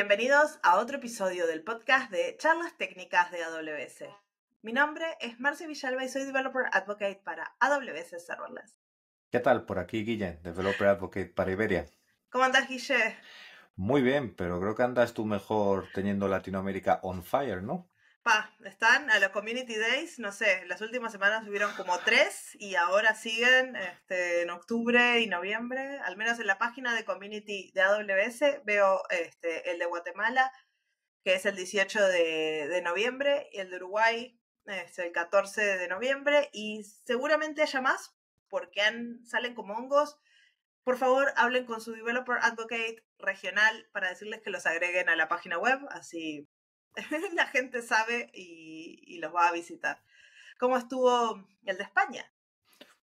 bienvenidos a otro episodio del podcast de Charlas Técnicas de AWS. Mi nombre es Marce Villalba y soy Developer Advocate para AWS Serverless. ¿Qué tal? Por aquí Guille, Developer Advocate para Iberia. ¿Cómo andas, Guille? Muy bien, pero creo que andas tú mejor teniendo Latinoamérica on fire, ¿no? están a los Community Days, no sé, las últimas semanas hubieron como tres y ahora siguen este, en octubre y noviembre. Al menos en la página de Community de AWS veo este, el de Guatemala, que es el 18 de, noviembre, y el de Uruguay es este, el 14 de noviembre y seguramente haya más porque salen como hongos. Por favor, hablen con su developer advocate regional para decirles que los agreguen a la página web, así la gente sabe y, los va a visitar. ¿Cómo estuvo el de España?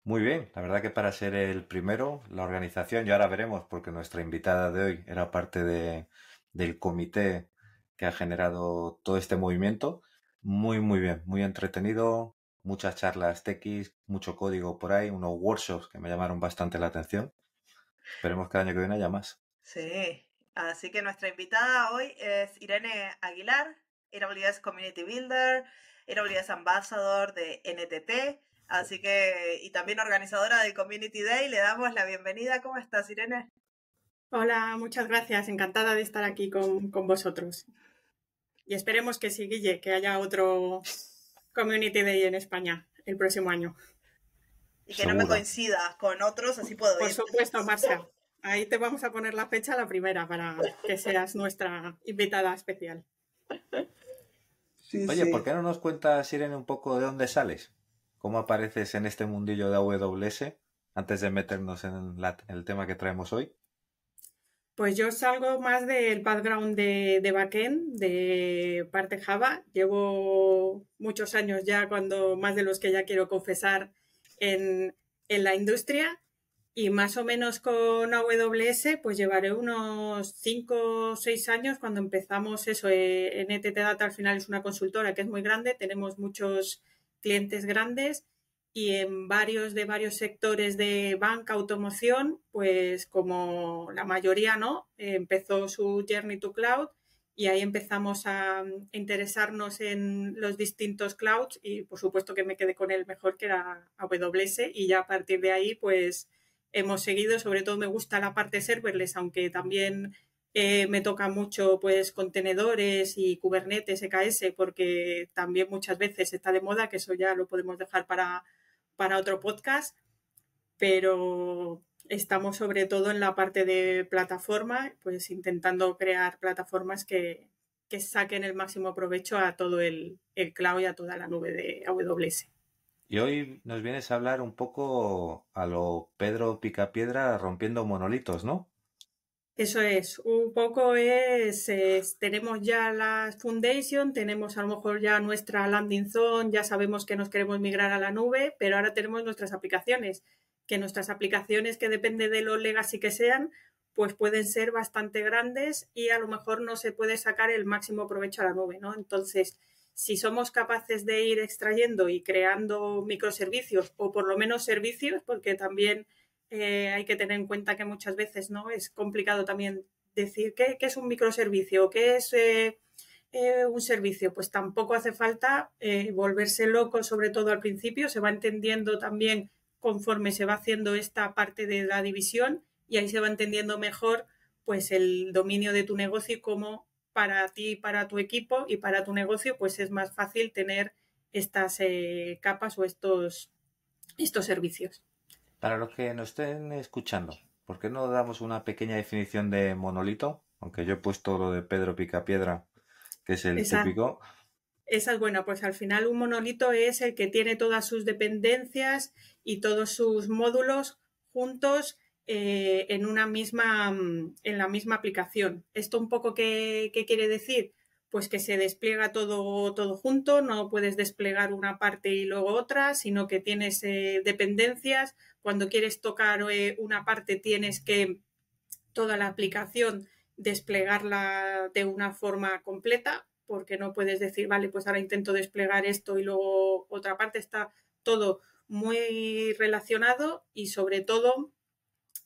Muy bien, la verdad que para ser el primero, la organización, y ahora veremos, porque nuestra invitada de hoy era parte del comité que ha generado todo este movimiento. Muy, muy bien, muy entretenido, muchas charlas TX, mucho código por ahí, unos workshops que me llamaron bastante la atención. Esperemos que el año que viene haya más. Sí, así que nuestra invitada hoy es Irene Aguilar, AWS Community Builder, AWS Ambassador de NTT, así que, y también organizadora de Community Day, le damos la bienvenida. ¿Cómo estás, Irene? Hola, muchas gracias, encantada de estar aquí con, vosotros. Y esperemos que sí, que haya otro Community Day en España el próximo año. Y que no me coincida con otros, así puedo ir. Por supuesto, Marcia. Ahí te vamos a poner la fecha la primera para que seas nuestra invitada especial. Oye, ¿por qué no nos cuentas, Irene, un poco de dónde sales? ¿Cómo apareces en este mundillo de AWS antes de meternos en, el tema que traemos hoy? Pues yo salgo más del background de, de, backend, de parte Java. Llevo muchos años ya, cuando más de los que ya quiero confesar, en la industria y más o menos con AWS, pues llevaré unos 5 o 6 años cuando empezamos eso. Eh, en NTT e Data al final es una consultora que es muy grande, tenemos muchos clientes grandes y en varios de varios sectores de banca, automoción, pues como la mayoría no, empezó su Journey to Cloud y ahí empezamos a mm, interesarnos en los distintos clouds y por supuesto que me quedé con el mejor que era AWS y ya a partir de ahí pues hemos seguido. Sobre todo me gusta la parte serverless, aunque también eh, me toca mucho pues contenedores y Kubernetes, EKS, porque también muchas veces está de moda, que eso ya lo podemos dejar para, para otro podcast. Pero estamos sobre todo en la parte de plataforma, pues intentando crear plataformas que, saquen el máximo provecho a todo el, el cloud y a toda la nube de AWS. Y hoy nos vienes a hablar un poco a lo Pedro Picapiedra rompiendo monolitos, ¿no? Eso es, un poco es, tenemos ya la foundation, tenemos a lo mejor ya nuestra landing zone, ya sabemos que nos queremos migrar a la nube, pero ahora tenemos nuestras aplicaciones, que nuestras aplicaciones que depende de lo legacy que sean, pues pueden ser bastante grandes y a lo mejor no se puede sacar el máximo provecho a la nube, ¿no? Entonces, si somos capaces de ir extrayendo y creando microservicios o por lo menos servicios, porque también eh, hay que tener en cuenta que muchas veces no es complicado también decir qué, es un microservicio, o qué es eh, eh, un servicio, pues tampoco hace falta volverse loco, sobre todo al principio, se va entendiendo también conforme se va haciendo esta parte de la división y ahí se va entendiendo mejor pues el dominio de tu negocio y cómo para ti, para tu equipo y para tu negocio, pues es más fácil tener estas eh, capas o estos, estos servicios. Para los que nos estén escuchando, ¿por qué no damos una pequeña definición de monolito? Aunque yo he puesto lo de Pedro Picapiedra, que es el típico. Esa es buena, pues al final un monolito es el que tiene todas sus dependencias y todos sus módulos juntos eh, en una misma, mm, en la misma aplicación. ¿Esto un poco qué, quiere decir? Pues que se despliega todo, todo junto, no puedes desplegar una parte y luego otra, sino que tienes eh, dependencias. Cuando quieres tocar eh, una parte tienes que toda la aplicación desplegarla de una forma completa, porque no puedes decir, vale, pues ahora intento desplegar esto y luego otra parte. Está todo muy relacionado y sobre todo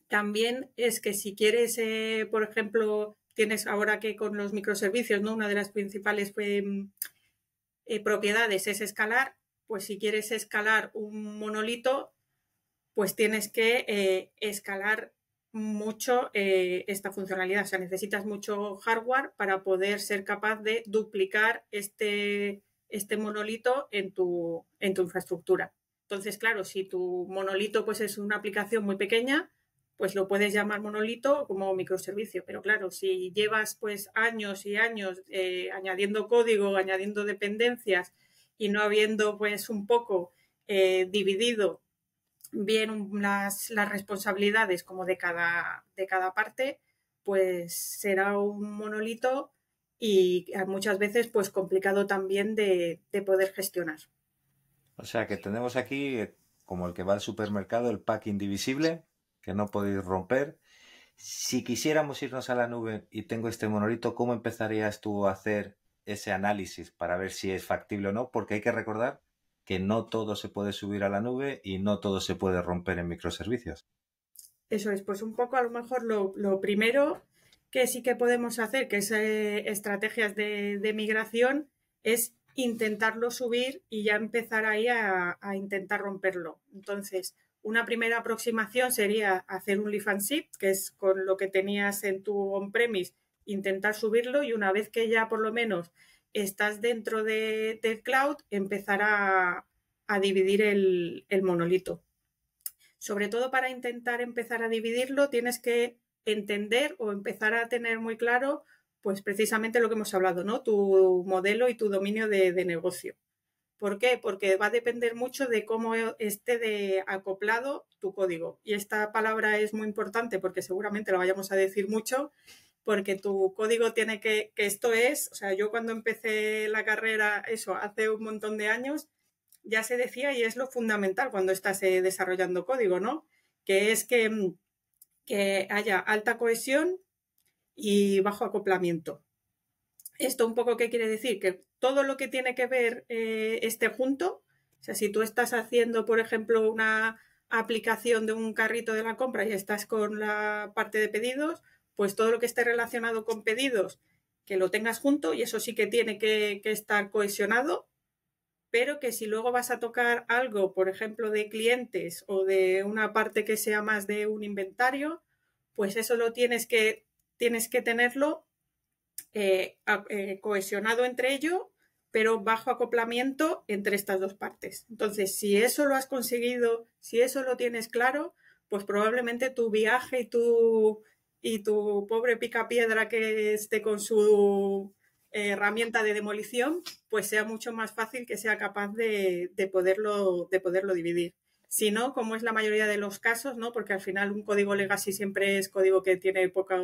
también es que si quieres, eh, por ejemplo, tienes ahora que con los microservicios, ¿no? Una de las principales pues, mm, eh, propiedades es escalar, pues si quieres escalar un monolito, pues tienes que eh, escalar mucho esta funcionalidad. O sea, necesitas mucho hardware para poder ser capaz de duplicar este, este monolito en tu, en tu infraestructura. Entonces, claro, si tu monolito pues, es una aplicación muy pequeña, pues lo puedes llamar monolito como microservicio. Pero claro, si llevas pues años y años eh, añadiendo código, añadiendo dependencias y no habiendo pues un poco eh, dividido bien las, las, responsabilidades como de cada, de cada parte, pues será un monolito y muchas veces pues complicado también de, de poder gestionar. O sea que tenemos aquí, eh, como el que va al supermercado, el pack indivisible, que no podéis romper. Si quisiéramos irnos a la nube y tengo este monolito, ¿cómo empezarías tú a hacer ese análisis para ver si es factible o no? Porque hay que recordar que no todo se puede subir a la nube y no todo se puede romper en microservicios. Eso es, pues un poco a lo mejor lo, primero que sí que podemos hacer, que es eh, estrategias de, migración, es intentarlo subir y ya empezar ahí a intentar romperlo. Entonces, una primera aproximación sería hacer un lift and shift, que es con lo que tenías en tu on-premise, intentar subirlo y una vez que ya por lo menos estás dentro de, cloud, empezar a, dividir el, monolito. Sobre todo para intentar empezar a dividirlo, tienes que entender o empezar a tener muy claro, pues precisamente lo que hemos hablado, ¿no? Tu modelo y tu dominio de negocio. ¿Por qué? Porque va a depender mucho de cómo e, esté de acoplado tu código. Y esta palabra es muy importante porque seguramente la vayamos a decir mucho, porque tu código tiene que, que esto es, o sea, yo cuando empecé la carrera, eso, hace un montón de años, ya se decía y es lo fundamental cuando estás eh, desarrollando código, ¿no? Que es que, mm, que haya alta cohesión y bajo acoplamiento. ¿Esto un poco qué quiere decir? Que todo lo que tiene que ver eh, esté junto. O sea, si tú estás haciendo, por ejemplo, una aplicación de un carrito de la compra y estás con la parte de pedidos, pues todo lo que esté relacionado con pedidos, que lo tengas junto y eso sí que tiene que, estar cohesionado, pero que si luego vas a tocar algo, por ejemplo, de clientes o de una parte que sea más de un inventario, pues eso lo tienes que, tienes que tenerlo eh, eh, cohesionado entre ellos, pero bajo acoplamiento entre estas dos partes. Entonces, si eso lo has conseguido, si eso lo tienes claro, pues probablemente tu viaje y tu, y tu pobre picapiedra que esté con su herramienta de demolición, pues sea mucho más fácil que sea capaz de, poderlo, de poderlo dividir. Si no, como es la mayoría de los casos, ¿no? Porque al final un código legacy siempre es código que tiene poca...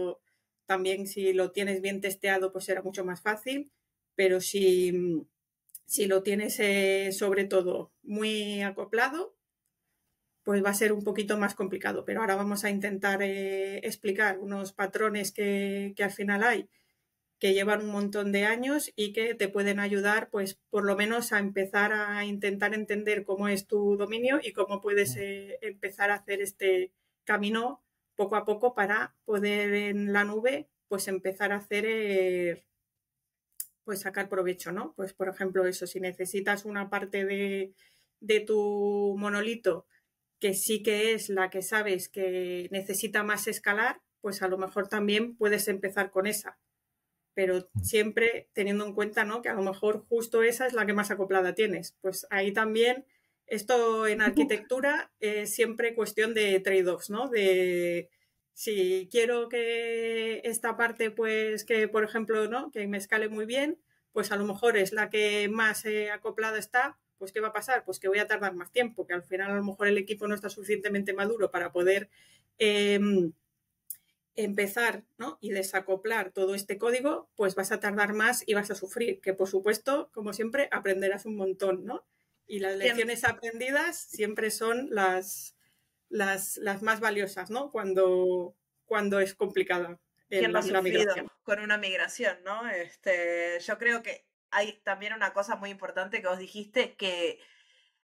También si lo tienes bien testeado, pues será mucho más fácil, pero si, mm, si lo tienes eh, sobre todo muy acoplado, pues va a ser un poquito más complicado. Pero ahora vamos a intentar eh, explicar unos patrones que, al final hay, que llevan un montón de años y que te pueden ayudar, pues por lo menos a empezar a intentar entender cómo es tu dominio y cómo puedes eh, empezar a hacer este camino poco a poco para poder en la nube pues empezar a hacer eh, pues sacar provecho, ¿no? Pues por ejemplo eso, si necesitas una parte de, de tu monolito que sí que es la que sabes que necesita más escalar, pues a lo mejor también puedes empezar con esa. Pero mm. siempre teniendo en cuenta, ¿no? Que a lo mejor justo esa es la que más acoplada tienes. Pues ahí también esto en arquitectura es siempre cuestión de trade-offs, ¿no? De si quiero que esta parte, pues que por ejemplo, ¿no? Que me escale muy bien, pues a lo mejor es la que más eh, acoplada está, pues ¿qué va a pasar? Pues que voy a tardar más tiempo, que al final a lo mejor el equipo no está suficientemente maduro para poder em, empezar ¿no? y desacoplar todo este código, pues vas a tardar más y vas a sufrir, que por supuesto, como siempre, aprenderás un montón, ¿no? Y las lecciones aprendidas siempre son las, las, las más valiosas, ¿no? Cuando, cuando es complicada. en con una migración, ¿no? Este, yo creo que hay también una cosa muy importante que os dijiste, que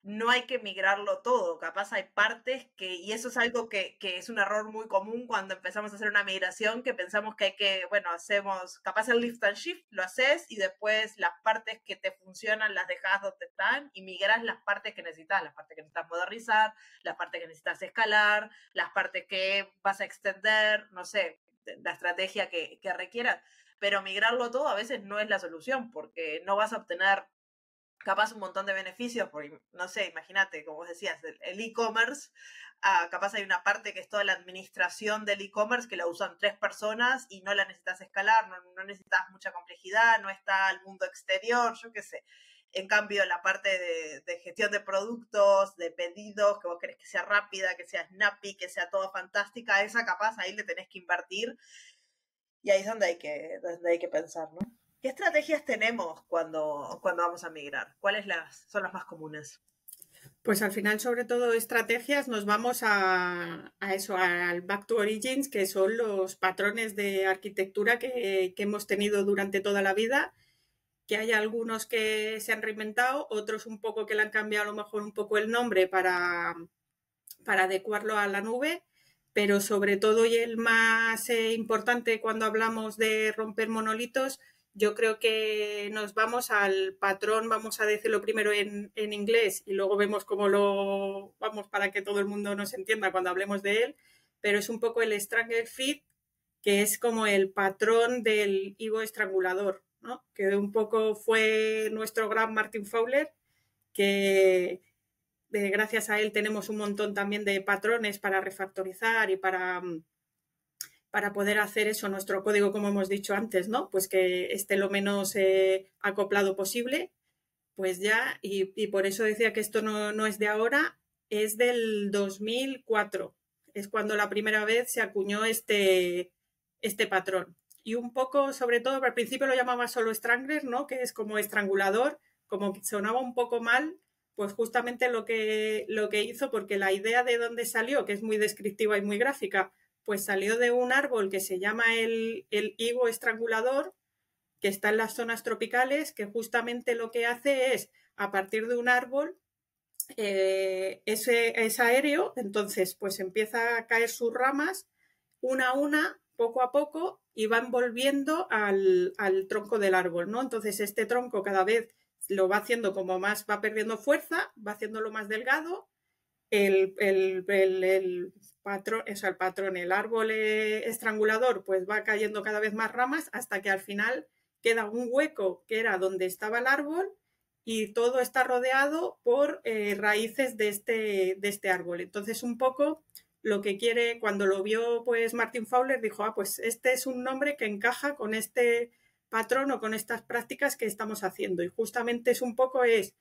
no hay que migrarlo todo, capaz hay partes que, y eso es algo que, es un error muy común cuando empezamos a hacer una migración, que pensamos que hay que, bueno, hacemos, capaz el lift and shift, lo haces y después las partes que te funcionan las dejas donde están y migras las partes que necesitas, las partes que necesitas modernizar, las partes que necesitas escalar, las partes que vas a extender, no sé, la estrategia que, que requieras. Pero migrarlo todo a veces no es la solución porque no vas a obtener capaz un montón de beneficios, porque no sé, imagínate, como vos decías, el e-commerce, ah, capaz hay una parte que es toda la administración del e-commerce que la usan tres personas y no la necesitas escalar, no, necesitas mucha complejidad, no está al mundo exterior, yo qué sé. En cambio, la parte de, gestión de productos, de pedidos, que vos querés que sea rápida, que sea snappy, que sea todo fantástica, esa capaz ahí le tenés que invertir. Y ahí es donde hay que, donde hay que pensar, ¿no? ¿Qué estrategias tenemos cuando, cuando vamos a migrar? ¿Cuáles las, son las más comunes? Pues al final, sobre todo estrategias, nos vamos a, eso, al Back to Origins, que son los patrones de arquitectura que, que, hemos tenido durante toda la vida, que hay algunos que se han reinventado, otros un poco que le han cambiado a lo mejor un poco el nombre para, para adecuarlo a la nube, pero sobre todo y el más eh, importante cuando hablamos de romper monolitos, yo creo que nos vamos al patrón, vamos a decirlo primero en, inglés y luego vemos cómo lo vamos para que todo el mundo nos entienda cuando hablemos de él, pero es un poco el strangle fit, que es como el patrón del higo estrangulador, ¿no? que un poco fue nuestro gran Martin Fowler, que eh, gracias a él tenemos un montón también de patrones para refactorizar y para mm, para poder hacer eso, nuestro código, como hemos dicho antes, ¿no? Pues que esté lo menos eh, acoplado posible, pues ya, y, por eso decía que esto no, es de ahora, es del 2004, es cuando la primera vez se acuñó este, este patrón. Y un poco, sobre todo, al principio lo llamaba solo strangler, ¿no? Que es como estrangulador, como que sonaba un poco mal, pues justamente lo que, lo que hizo, porque la idea de dónde salió, que es muy descriptiva y muy gráfica, pues salió de un árbol que se llama el, el higo estrangulador, que está en las zonas tropicales, que justamente lo que hace es, a partir de un árbol, eh, ese, es aéreo, entonces pues empieza a caer sus ramas una a una, poco a poco, y va envolviendo al, al, tronco del árbol, ¿no? Entonces este tronco cada vez lo va haciendo como más, va perdiendo fuerza, va haciéndolo más delgado, el, el, patrón, el patrón, el árbol eh, estrangulador, pues va cayendo cada vez más ramas hasta que al final queda un hueco que era donde estaba el árbol y todo está rodeado por eh, raíces de este, de este árbol. Entonces, un poco lo que quiere, cuando lo vio pues Martin Fowler, dijo, ah, pues este es un nombre que encaja con este patrón o con estas prácticas que estamos haciendo. Y justamente es un poco es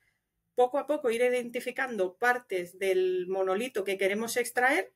poco a poco ir identificando partes del monolito que queremos extraer,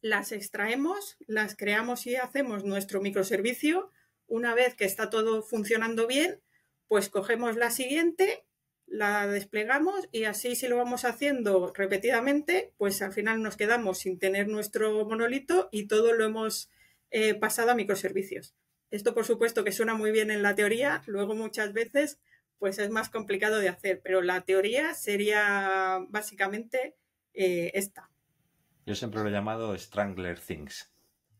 las extraemos, las creamos y hacemos nuestro microservicio. Una vez que está todo funcionando bien, pues cogemos la siguiente, la desplegamos y así si lo vamos haciendo repetidamente, pues al final nos quedamos sin tener nuestro monolito y todo lo hemos eh, pasado a microservicios. Esto por supuesto que suena muy bien en la teoría, luego muchas veces pues es más complicado de hacer, pero la teoría sería básicamente eh, esta. Yo siempre lo he llamado Strangler Things,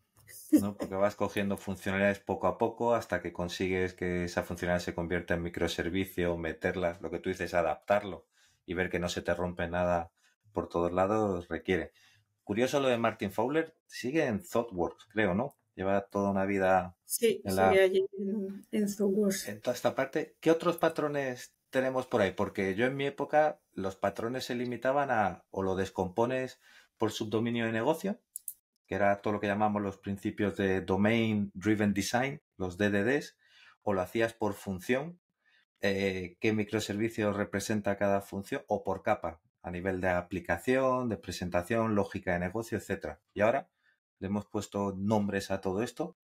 ¿no? porque vas cogiendo funcionalidades poco a poco hasta que consigues que esa funcionalidad se convierta en microservicio, meterla, lo que tú dices, adaptarlo y ver que no se te rompe nada por todos lados requiere. Curioso lo de Martin Fowler, sigue en ThoughtWorks, creo, ¿no? lleva toda una vida en, la... allí en, toda esta parte. ¿Qué otros patrones tenemos por ahí? Porque yo en mi época los patrones se limitaban a o lo descompones por subdominio de negocio, que era todo lo que llamamos los principios de Domain Driven Design, los DDDs, o lo hacías por función, eh, qué microservicios representa cada función, o por capa, a nivel de aplicación, de presentación, lógica de negocio, etc. Y ahora le hemos puesto nombres a todo esto.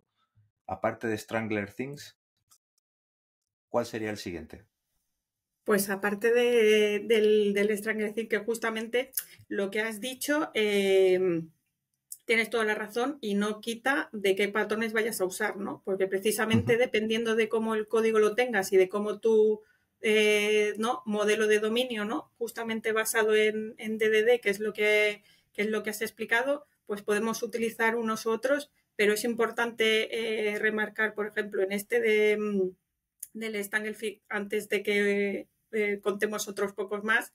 Aparte de Strangler Things, ¿cuál sería el siguiente? Pues aparte del, Strangler Things, que justamente lo que has dicho, em, tienes toda la razón y no quita de qué patrones vayas a usar, ¿no? Porque precisamente dependiendo de cómo el código lo tengas y de cómo tu eh, modelo de dominio, ¿no? Justamente basado en, en DDD, que es lo que es lo que has explicado, pues podemos utilizar unos otros, pero es importante eh, remarcar, por ejemplo, en este de, mm, del Stanglefit, antes de que eh, contemos otros pocos más,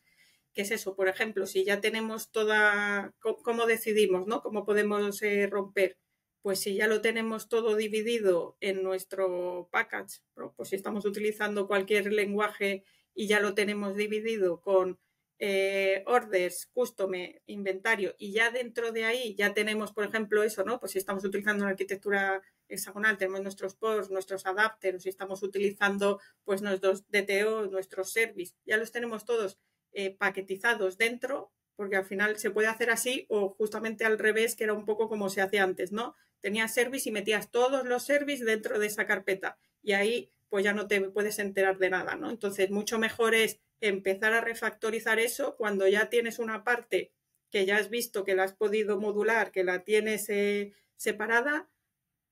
que es eso, por ejemplo, si ya tenemos toda, cómo decidimos, ¿no? ¿Cómo podemos eh, romper? Pues si ya lo tenemos todo dividido en nuestro package, pues si estamos utilizando cualquier lenguaje y ya lo tenemos dividido con eh, orders, custom, inventario, y ya dentro de ahí ya tenemos, por ejemplo, eso, ¿no? Pues si estamos utilizando una arquitectura hexagonal, tenemos nuestros ports, nuestros adapters, si estamos utilizando pues nuestros DTO, nuestros service, ya los tenemos todos eh, paquetizados dentro, porque al final se puede hacer así o justamente al revés, que era un poco como se hacía antes, ¿no? Tenías service y metías todos los service dentro de esa carpeta y ahí pues ya no te puedes enterar de nada, ¿no? Entonces, mucho mejor es empezar a refactorizar eso cuando ya tienes una parte que ya has visto que la has podido modular, que la tienes eh, separada,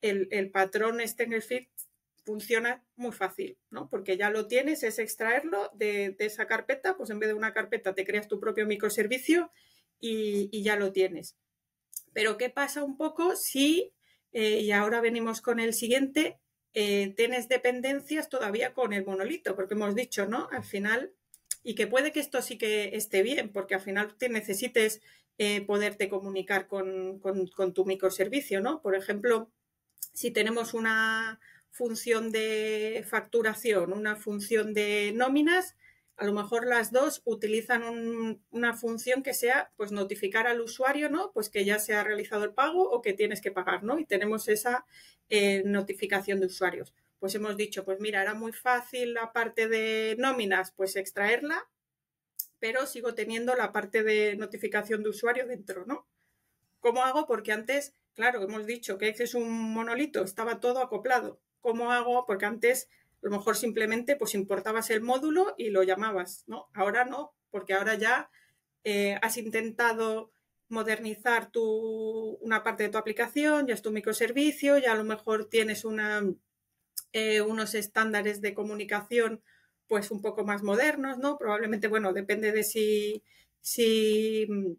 el, patrón este el Fit funciona muy fácil, ¿no? Porque ya lo tienes, es extraerlo de, esa carpeta, pues en vez de una carpeta te creas tu propio microservicio y, ya lo tienes. Pero ¿qué pasa un poco si, eh, y ahora venimos con el siguiente, eh, tienes dependencias todavía con el monolito? Porque hemos dicho, ¿no? Al final y que puede que esto sí que esté bien, porque al final te necesites eh, poderte comunicar con, tu microservicio, ¿no? Por ejemplo, si tenemos una función de facturación, una función de nóminas, a lo mejor las dos utilizan una función que sea, pues, notificar al usuario, ¿no? Pues que ya se ha realizado el pago o que tienes que pagar, ¿no? Y tenemos esa eh, notificación de usuarios pues hemos dicho, pues mira, era muy fácil la parte de nóminas, pues extraerla, pero sigo teniendo la parte de notificación de usuario dentro, ¿no? ¿Cómo hago? Porque antes, claro, hemos dicho que es un monolito, estaba todo acoplado. ¿Cómo hago? Porque antes a lo mejor simplemente pues importabas el módulo y lo llamabas, ¿no? Ahora no, porque ahora ya eh, has intentado modernizar tu, una parte de tu aplicación, ya es tu microservicio, ya a lo mejor tienes una, eh, unos estándares de comunicación pues un poco más modernos, ¿no? Probablemente, bueno, depende de si, si mm,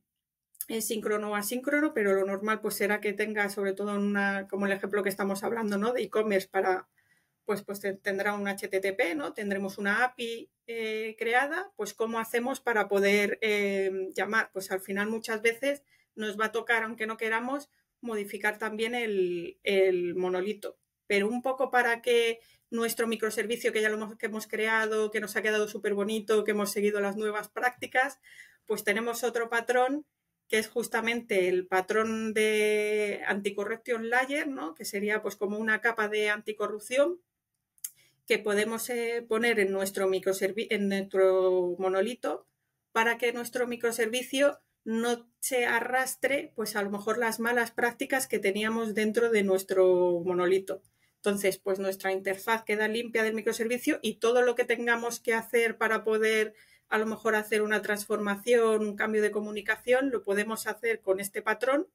es síncrono o asíncrono, pero lo normal pues será que tenga sobre todo una, como el ejemplo que estamos hablando, ¿no? De e-commerce para, pues, pues tendrá un HTTP, ¿no? Tendremos una API eh, creada, pues cómo hacemos para poder eh, llamar. Pues al final muchas veces nos va a tocar, aunque no queramos, modificar también el monolito pero un poco para que nuestro microservicio que ya lo hemos, que hemos creado, que nos ha quedado súper bonito, que hemos seguido las nuevas prácticas, pues tenemos otro patrón que es justamente el patrón de anticorruption layer, ¿no? que sería pues como una capa de anticorrupción que podemos eh, poner en nuestro, en nuestro monolito para que nuestro microservicio no se arrastre pues a lo mejor las malas prácticas que teníamos dentro de nuestro monolito. Entonces, pues nuestra interfaz queda limpia del microservicio y todo lo que tengamos que hacer para poder a lo mejor hacer una transformación, un cambio de comunicación, lo podemos hacer con este patrón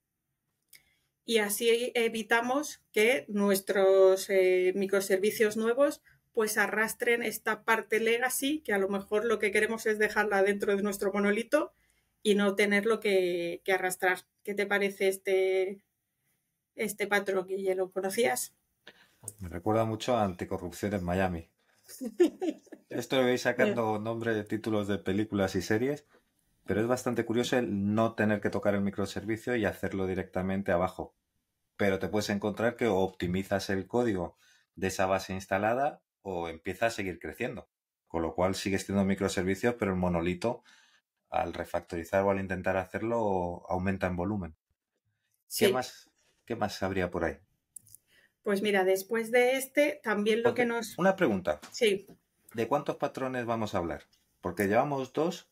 y así evitamos que nuestros eh, microservicios nuevos pues arrastren esta parte legacy que a lo mejor lo que queremos es dejarla dentro de nuestro monolito y no tenerlo que, que arrastrar. ¿Qué te parece este, este patrón, ya ¿Lo conocías? Me recuerda mucho a Anticorrupción en Miami. Esto veis sacando Nombre de títulos de películas y series, pero es bastante curioso el no tener que tocar el microservicio y hacerlo directamente abajo. Pero te puedes encontrar que optimizas el código de esa base instalada o empieza a seguir creciendo. Con lo cual sigues teniendo microservicios, pero el monolito, al refactorizar o al intentar hacerlo, aumenta en volumen. ¿Qué, más, ¿Qué más habría por ahí? Pues mira, después de este, también lo que nos... Una pregunta. Sí. ¿De cuántos patrones vamos a hablar? Porque llevamos dos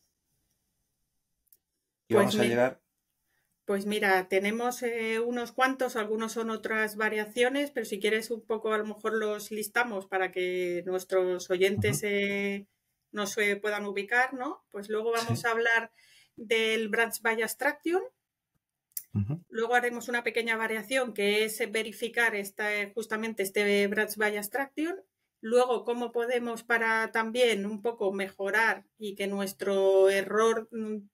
y pues vamos a llegar... Pues mira, tenemos eh, unos cuantos, algunos son otras variaciones, pero si quieres un poco a lo mejor los listamos para que nuestros oyentes eh, nos puedan ubicar, ¿no? Pues luego vamos a hablar del Branch by Abstraction, Luego haremos una pequeña variación que es verificar esta, eh, justamente este Branch by Abstraction. Luego, cómo podemos para también un poco mejorar y que nuestro error mm,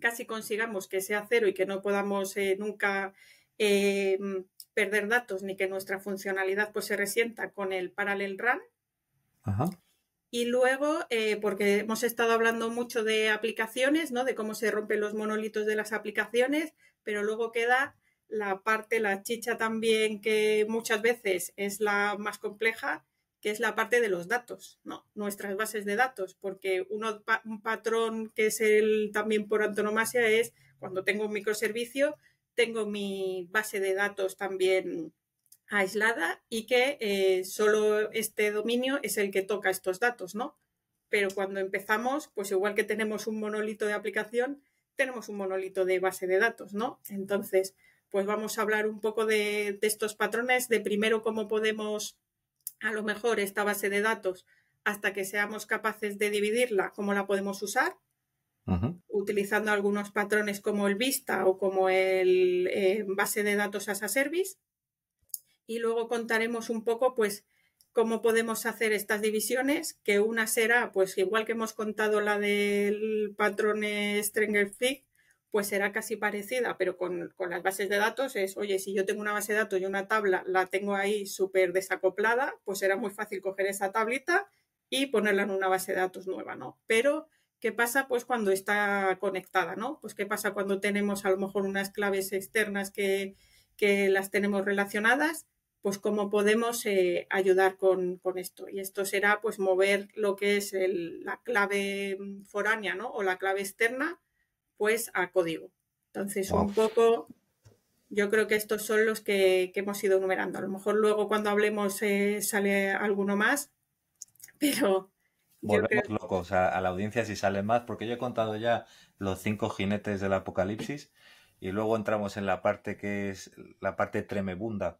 casi consigamos que sea cero y que no podamos eh, nunca eh, mm, perder datos ni que nuestra funcionalidad pues, se resienta con el parallel run. Y luego, porque hemos estado hablando mucho de aplicaciones, ¿no? De cómo se rompen los monolitos de las aplicaciones, pero luego queda la parte, la chicha también, que muchas veces es la más compleja, que es la parte de los datos, ¿no? Nuestras bases de datos, porque un patrón que es el también por antonomasia es cuando tengo un microservicio, tengo mi base de datos también aislada y que eh, solo este dominio es el que toca estos datos, ¿no? Pero cuando empezamos, pues igual que tenemos un monolito de aplicación, tenemos un monolito de base de datos, ¿no? Entonces, pues vamos a hablar un poco de, estos patrones, de primero cómo podemos, a lo mejor, esta base de datos, hasta que seamos capaces de dividirla, cómo la podemos usar, utilizando algunos patrones como el Vista o como el eh, base de datos as service. Y luego contaremos un poco, pues, cómo podemos hacer estas divisiones, que una será, pues igual que hemos contado la del patrón Stranger pues será casi parecida, pero con, las bases de datos es, oye, si yo tengo una base de datos y una tabla, la tengo ahí súper desacoplada, pues será muy fácil coger esa tablita y ponerla en una base de datos nueva, ¿no? Pero, ¿qué pasa pues cuando está conectada, ¿no? Pues qué pasa cuando tenemos a lo mejor unas claves externas que, que las tenemos relacionadas pues cómo podemos eh, ayudar con, esto. Y esto será pues mover lo que es la clave mm, foránea o la clave externa pues a código. Entonces un poco yo creo que estos son los que, hemos ido numerando. A lo mejor luego cuando hablemos eh, sale alguno más, pero... Volvemos locos a, a, la audiencia si sale más, porque yo he contado ya los cinco jinetes del apocalipsis y luego entramos en la parte que es la parte tremebunda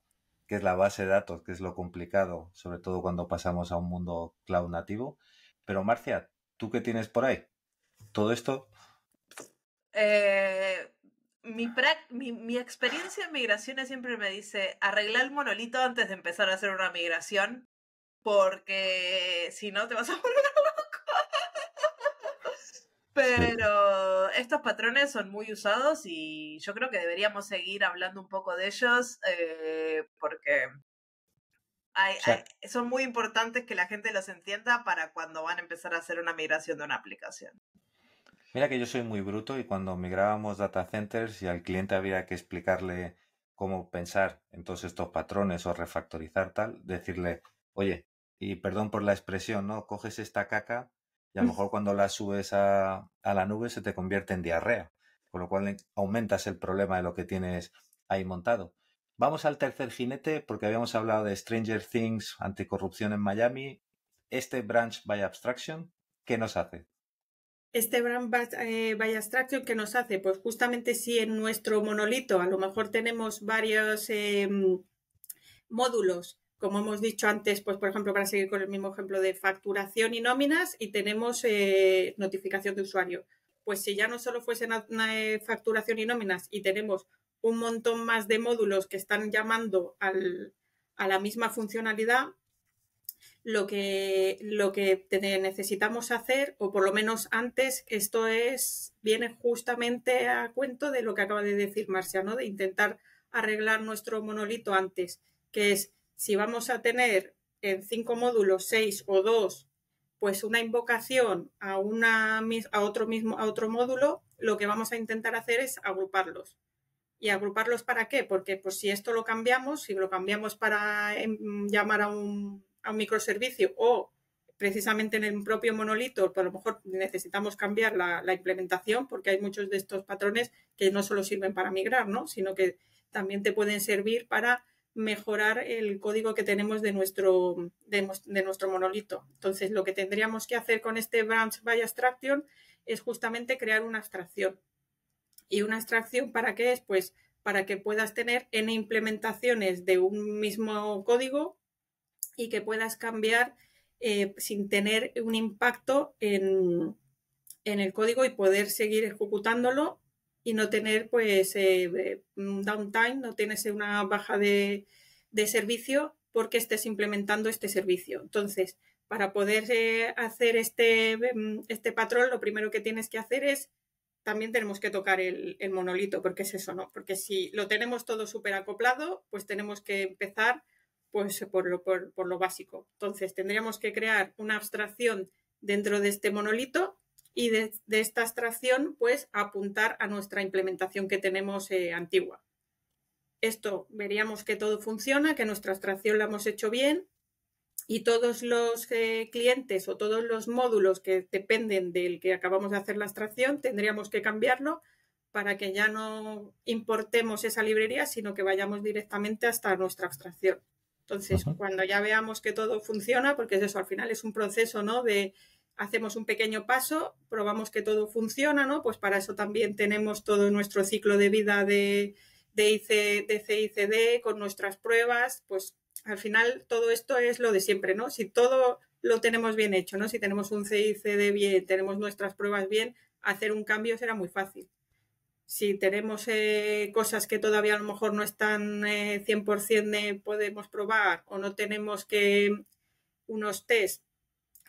que es la base de datos, que es lo complicado, sobre todo cuando pasamos a un mundo cloud nativo. Pero Marcia, ¿tú qué tienes por ahí? ¿Todo esto? Eh, mi, experiencia en migraciones siempre me dice, arregla el monolito antes de empezar a hacer una migración, porque si no te vas a volver pero estos patrones son muy usados y yo creo que deberíamos seguir hablando un poco de ellos eh, porque son muy importantes que la gente los entienda para cuando van a empezar a hacer una migración de una aplicación. Mira que yo soy muy bruto y cuando migrábamos data centers y al cliente había que explicarle cómo pensar en todos estos patrones o refactorizar tal, decirle, oye, y perdón por la expresión, ¿no? Coges esta caca y a lo mejor cuando la subes a, la nube se te convierte en diarrea, con lo cual aumentas el problema de lo que tienes ahí montado. Vamos al tercer jinete porque habíamos hablado de Stranger Things, anticorrupción en Miami. Este branch by abstraction, ¿qué nos hace? Este Branch by eh, abstraction ¿qué nos hace, pues justamente si en nuestro monolito a lo mejor tenemos varios em, módulos como hemos dicho antes, pues por ejemplo, para seguir con el mismo ejemplo de facturación y nóminas, y tenemos eh, notificación de usuario. Pues si ya no solo fuese fuesen eh, facturación y nóminas y tenemos un montón más de módulos que están llamando a la misma funcionalidad, lo que, lo que necesitamos hacer, o por lo menos antes, esto es, viene justamente a cuento de lo que acaba de decir Marcia, De intentar arreglar nuestro monolito antes, que es si vamos a tener en cinco módulos seis o dos, pues una invocación a, una, a, otro mismo, a otro módulo, lo que vamos a intentar hacer es agruparlos. ¿Y agruparlos para qué? Porque pues, si esto lo cambiamos, si lo cambiamos para em, llamar a un, microservicio o precisamente en el propio monolito, pues, a lo mejor necesitamos cambiar la, la, implementación porque hay muchos de estos patrones que no solo sirven para migrar, ¿no? sino que también te pueden servir para mejorar el código que tenemos de nuestro, de, nuestro monolito. Entonces, lo que tendríamos que hacer con este branch by abstraction es justamente crear una abstracción. ¿Y una abstracción para qué es? Pues para que puedas tener N implementaciones de un mismo código y que puedas cambiar eh, sin tener un impacto en, en el código y poder seguir ejecutándolo y no tener pues eh, eh, downtime, no tienes una baja de, de, servicio porque estés implementando este servicio. Entonces, para poder eh, hacer este, mm, este patrón, lo primero que tienes que hacer es también tenemos que tocar el, monolito, porque es eso, ¿no? Porque si lo tenemos todo súper acoplado, pues tenemos que empezar pues, por, lo, por lo básico. Entonces, tendríamos que crear una abstracción dentro de este monolito y de, esta abstracción pues apuntar a nuestra implementación que tenemos eh, antigua. Esto veríamos que todo funciona, que nuestra abstracción la hemos hecho bien y todos los eh, clientes o todos los módulos que dependen del que acabamos de hacer la abstracción tendríamos que cambiarlo para que ya no importemos esa librería, sino que vayamos directamente hasta nuestra abstracción. Entonces, cuando ya veamos que todo funciona, porque es eso, al final es un proceso ¿no? de, hacemos un pequeño paso, probamos que todo funciona, ¿no? Pues para eso también tenemos todo nuestro ciclo de vida de, de, CICD con nuestras pruebas, pues al final todo esto es lo de siempre, ¿no? Si todo lo tenemos bien hecho, ¿no? Si tenemos un CICD bien, tenemos nuestras pruebas bien, hacer un cambio será muy fácil. Si tenemos eh, cosas que todavía a lo mejor no están 100% eh, de podemos probar o no tenemos que unos test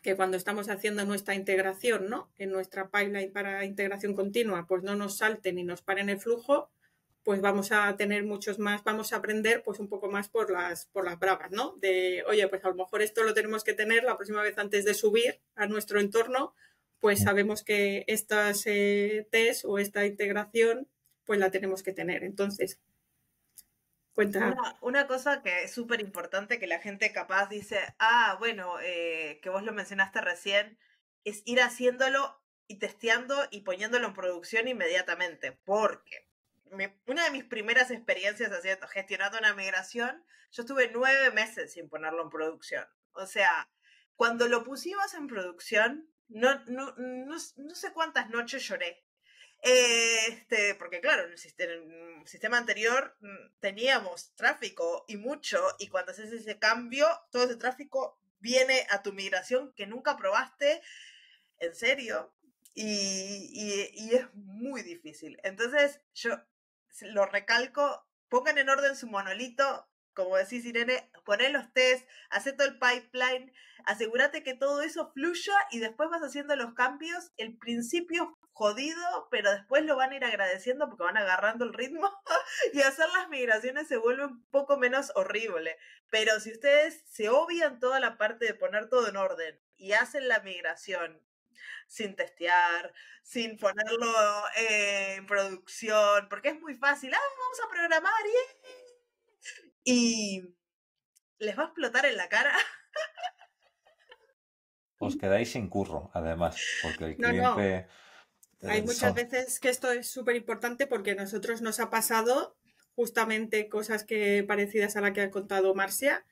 que cuando estamos haciendo nuestra integración, ¿no? En nuestra pipeline para integración continua, pues no nos salten y nos paren el flujo, pues vamos a tener muchos más, vamos a aprender pues un poco más por las, por las bravas, ¿no? De, oye, pues a lo mejor esto lo tenemos que tener la próxima vez antes de subir a nuestro entorno, pues mm. sabemos que estas eh, test o esta integración, pues la tenemos que tener. Entonces, una, cosa que es súper importante que la gente capaz dice, ah, bueno, eh, que vos lo mencionaste recién, es ir haciéndolo y testeando y poniéndolo en producción inmediatamente, porque una de mis primeras experiencias haciendo, gestionando una migración, yo estuve nueve meses sin ponerlo en producción. O sea, cuando lo pusimos en producción, no, no, no sé cuántas noches lloré, este, porque claro, en el, sistema, anterior mm, teníamos tráfico y mucho, y cuando haces ese cambio, todo ese tráfico viene a tu migración que nunca probaste, en serio, y, es muy difícil. Entonces, yo lo recalco, pongan en orden su monolito, como decís Irene, ponen los test, hace todo el pipeline, asegúrate que todo eso fluya y después vas haciendo los cambios. El principio jodido, pero después lo van a ir agradeciendo porque van agarrando el ritmo y hacer las migraciones se vuelve un poco menos horrible. Pero si ustedes se obvian toda la parte de poner todo en orden y hacen la migración sin testear, sin ponerlo eh, en producción, porque es muy fácil, ah, vamos a programar y, les va a explotar en la cara. Os quedáis sin curro, además, porque el cliente... Hay muchas veces que esto es súper importante porque a nosotros nos ha pasado justamente cosas que parecidas a la que ha contado Marcia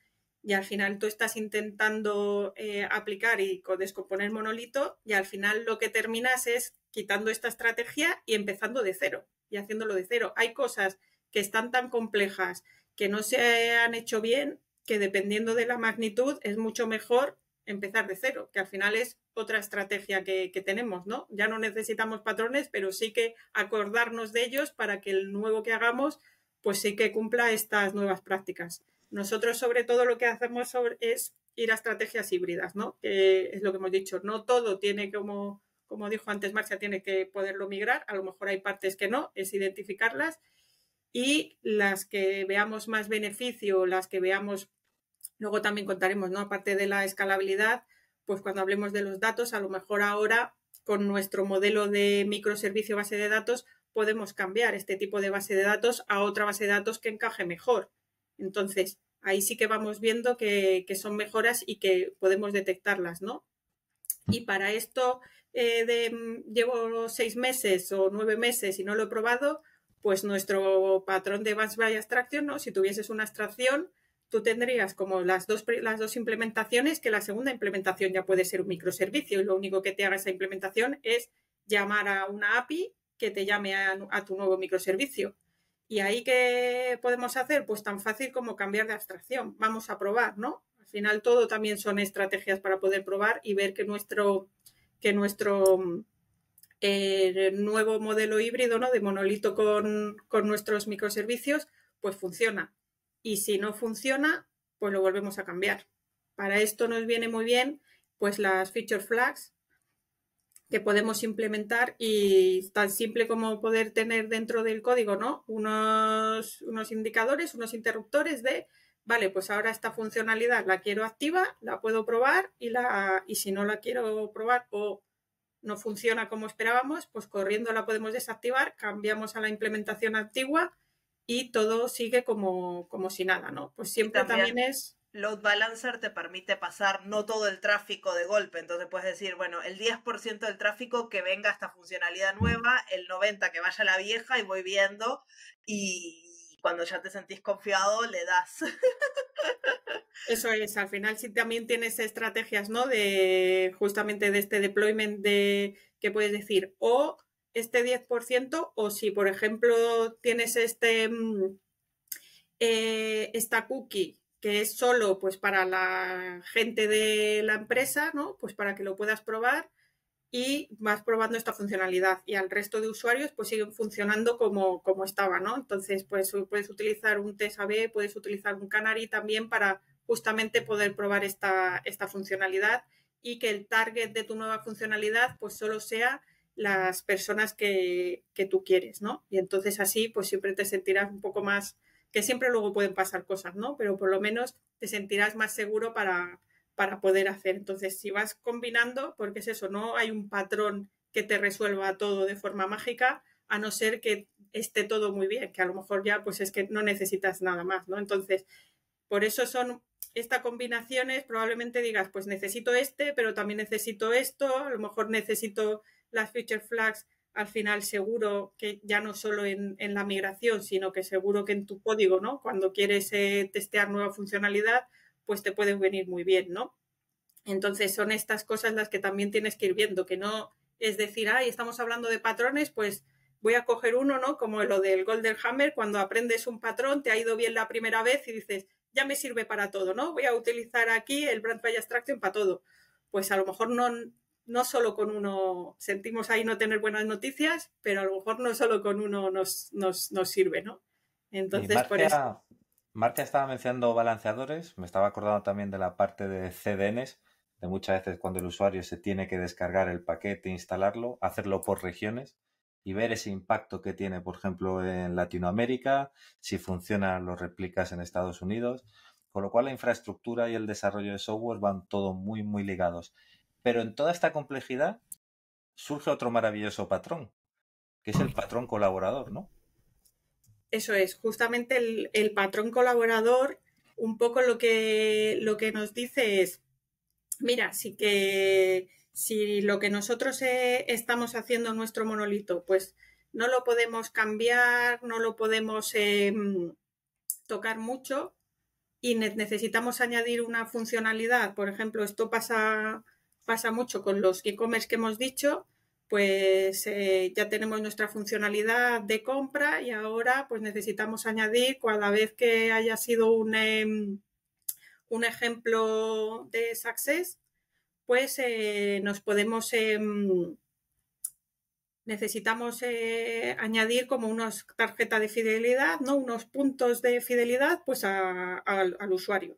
y al final tú estás intentando eh, aplicar y descomponer monolito y al final lo que terminas es quitando esta estrategia y empezando de cero y haciéndolo de cero. Hay cosas que están tan complejas que no se han hecho bien que dependiendo de la magnitud es mucho mejor empezar de cero, que al final es otra estrategia que, tenemos, ¿no? Ya no necesitamos patrones, pero sí que acordarnos de ellos para que el nuevo que hagamos, pues sí que cumpla estas nuevas prácticas. Nosotros sobre todo lo que hacemos es ir a estrategias híbridas, ¿no? Que es lo que hemos dicho, no todo tiene como, como dijo antes Marcia, tiene que poderlo migrar, a lo mejor hay partes que no, es identificarlas y las que veamos más beneficio, las que veamos Luego también contaremos, ¿no? Aparte de la escalabilidad, pues cuando hablemos de los datos, a lo mejor ahora con nuestro modelo de microservicio base de datos podemos cambiar este tipo de base de datos a otra base de datos que encaje mejor. Entonces, ahí sí que vamos viendo que, son mejoras y que podemos detectarlas, ¿no? Y para esto eh, de, mm, llevo seis meses o nueve meses y no lo he probado, pues nuestro patrón de base by extracción ¿no? Si tuvieses una abstracción, tú tendrías como las dos, las dos implementaciones, que la segunda implementación ya puede ser un microservicio y lo único que te haga esa implementación es llamar a una API que te llame a, tu nuevo microservicio. ¿Y ahí qué podemos hacer? Pues tan fácil como cambiar de abstracción. Vamos a probar, ¿no? Al final todo también son estrategias para poder probar y ver que nuestro, que nuestro eh, nuevo modelo híbrido, ¿no? De monolito con, con nuestros microservicios, pues funciona y si no funciona, pues lo volvemos a cambiar. Para esto nos viene muy bien pues las feature flags que podemos implementar y tan simple como poder tener dentro del código, ¿no? Unos, unos indicadores, unos interruptores de, vale, pues ahora esta funcionalidad la quiero activa, la puedo probar y, la, y si no la quiero probar o no funciona como esperábamos, pues corriendo la podemos desactivar, cambiamos a la implementación antigua y todo sigue como, como si nada, ¿no? Pues siempre también, es... Load Balancer te permite pasar no todo el tráfico de golpe, entonces puedes decir, bueno, el 10% del tráfico que venga esta funcionalidad nueva, el 90% que vaya la vieja y voy viendo y, cuando ya te sentís confiado, le das. Eso es, al final sí también tienes estrategias, ¿no? De justamente de este deployment de que puedes decir, o este 10% o si, por ejemplo, tienes este, mm, eh, esta cookie que es solo pues para la gente de la empresa, ¿no? Pues para que lo puedas probar y vas probando esta funcionalidad y al resto de usuarios pues siguen funcionando como, como estaba, ¿no? Entonces, pues puedes utilizar un test puedes utilizar un Canary también para justamente poder probar esta, esta funcionalidad y que el target de tu nueva funcionalidad pues solo sea las personas que, que tú quieres, ¿no? Y entonces así, pues siempre te sentirás un poco más, que siempre luego pueden pasar cosas, ¿no? Pero por lo menos te sentirás más seguro para, para poder hacer. Entonces, si vas combinando, porque es eso, no hay un patrón que te resuelva todo de forma mágica, a no ser que esté todo muy bien, que a lo mejor ya pues es que no necesitas nada más, ¿no? Entonces, por eso son estas combinaciones, probablemente digas, pues necesito este, pero también necesito esto, a lo mejor necesito las feature flags al final seguro que ya no solo en, la migración, sino que seguro que en tu código, ¿no? Cuando quieres eh, testear nueva funcionalidad, pues te pueden venir muy bien, ¿no? Entonces son estas cosas las que también tienes que ir viendo, que no es decir, ay, estamos hablando de patrones, pues voy a coger uno, ¿no? Como lo del Golden Hammer, cuando aprendes un patrón, te ha ido bien la primera vez y dices, ya me sirve para todo, ¿no? Voy a utilizar aquí el Brand File Abstraction para todo. Pues a lo mejor no, no solo con uno, sentimos ahí no tener buenas noticias, pero a lo mejor no solo con uno nos, sirve, ¿no? Entonces, por eso. Marta estaba mencionando balanceadores, me estaba acordando también de la parte de CDNs, de muchas veces cuando el usuario se tiene que descargar el paquete, instalarlo, hacerlo por regiones y ver ese impacto que tiene, por ejemplo, en Latinoamérica, si funcionan los replicas en Estados Unidos. Con lo cual la infraestructura y el desarrollo de software van todos muy, muy ligados. Pero en toda esta complejidad surge otro maravilloso patrón, que es el patrón colaborador, ¿no? Eso es, justamente el, patrón colaborador, un poco lo que, lo que nos dice es, mira, si que si lo que nosotros eh, estamos haciendo en nuestro monolito, pues no lo podemos cambiar, no lo podemos em, tocar mucho y necesitamos añadir una funcionalidad. Por ejemplo, esto pasa pasa mucho con los e-commerce que hemos dicho, pues eh, ya tenemos nuestra funcionalidad de compra y ahora pues necesitamos añadir cada vez que haya sido un, em, un ejemplo de success, pues eh, nos podemos em, necesitamos eh, añadir como una tarjeta de fidelidad, ¿no? Unos puntos de fidelidad pues al usuario.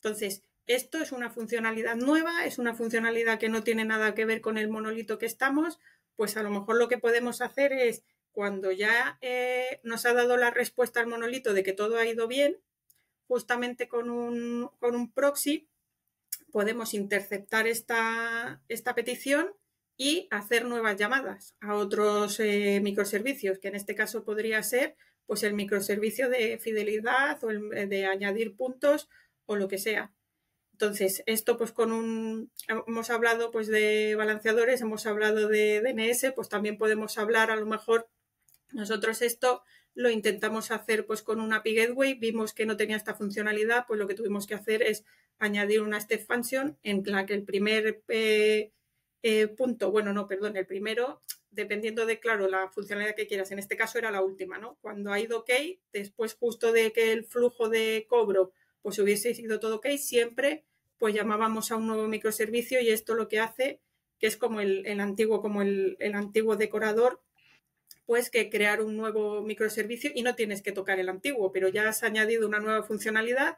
Entonces, esto es una funcionalidad nueva, es una funcionalidad que no tiene nada que ver con el monolito que estamos, pues a lo mejor lo que podemos hacer es, cuando ya eh, nos ha dado la respuesta al monolito de que todo ha ido bien, justamente con un, proxy podemos interceptar esta, petición y hacer nuevas llamadas a otros eh, microservicios, que en este caso podría ser pues el microservicio de fidelidad o el, de añadir puntos o lo que sea. Entonces, esto pues con un, hemos hablado pues de balanceadores, hemos hablado de DNS, pues también podemos hablar a lo mejor nosotros esto lo intentamos hacer pues con una API Gateway, vimos que no tenía esta funcionalidad, pues lo que tuvimos que hacer es añadir una step function en la que el primer eh, eh, punto, bueno, no, perdón, el primero, dependiendo de, claro, la funcionalidad que quieras, en este caso era la última, ¿no? Cuando ha ido OK, después justo de que el flujo de cobro pues hubiese sido todo ok, siempre pues llamábamos a un nuevo microservicio y esto lo que hace, que es como el, antiguo, como el, antiguo decorador, pues que crear un nuevo microservicio y no tienes que tocar el antiguo, pero ya has añadido una nueva funcionalidad,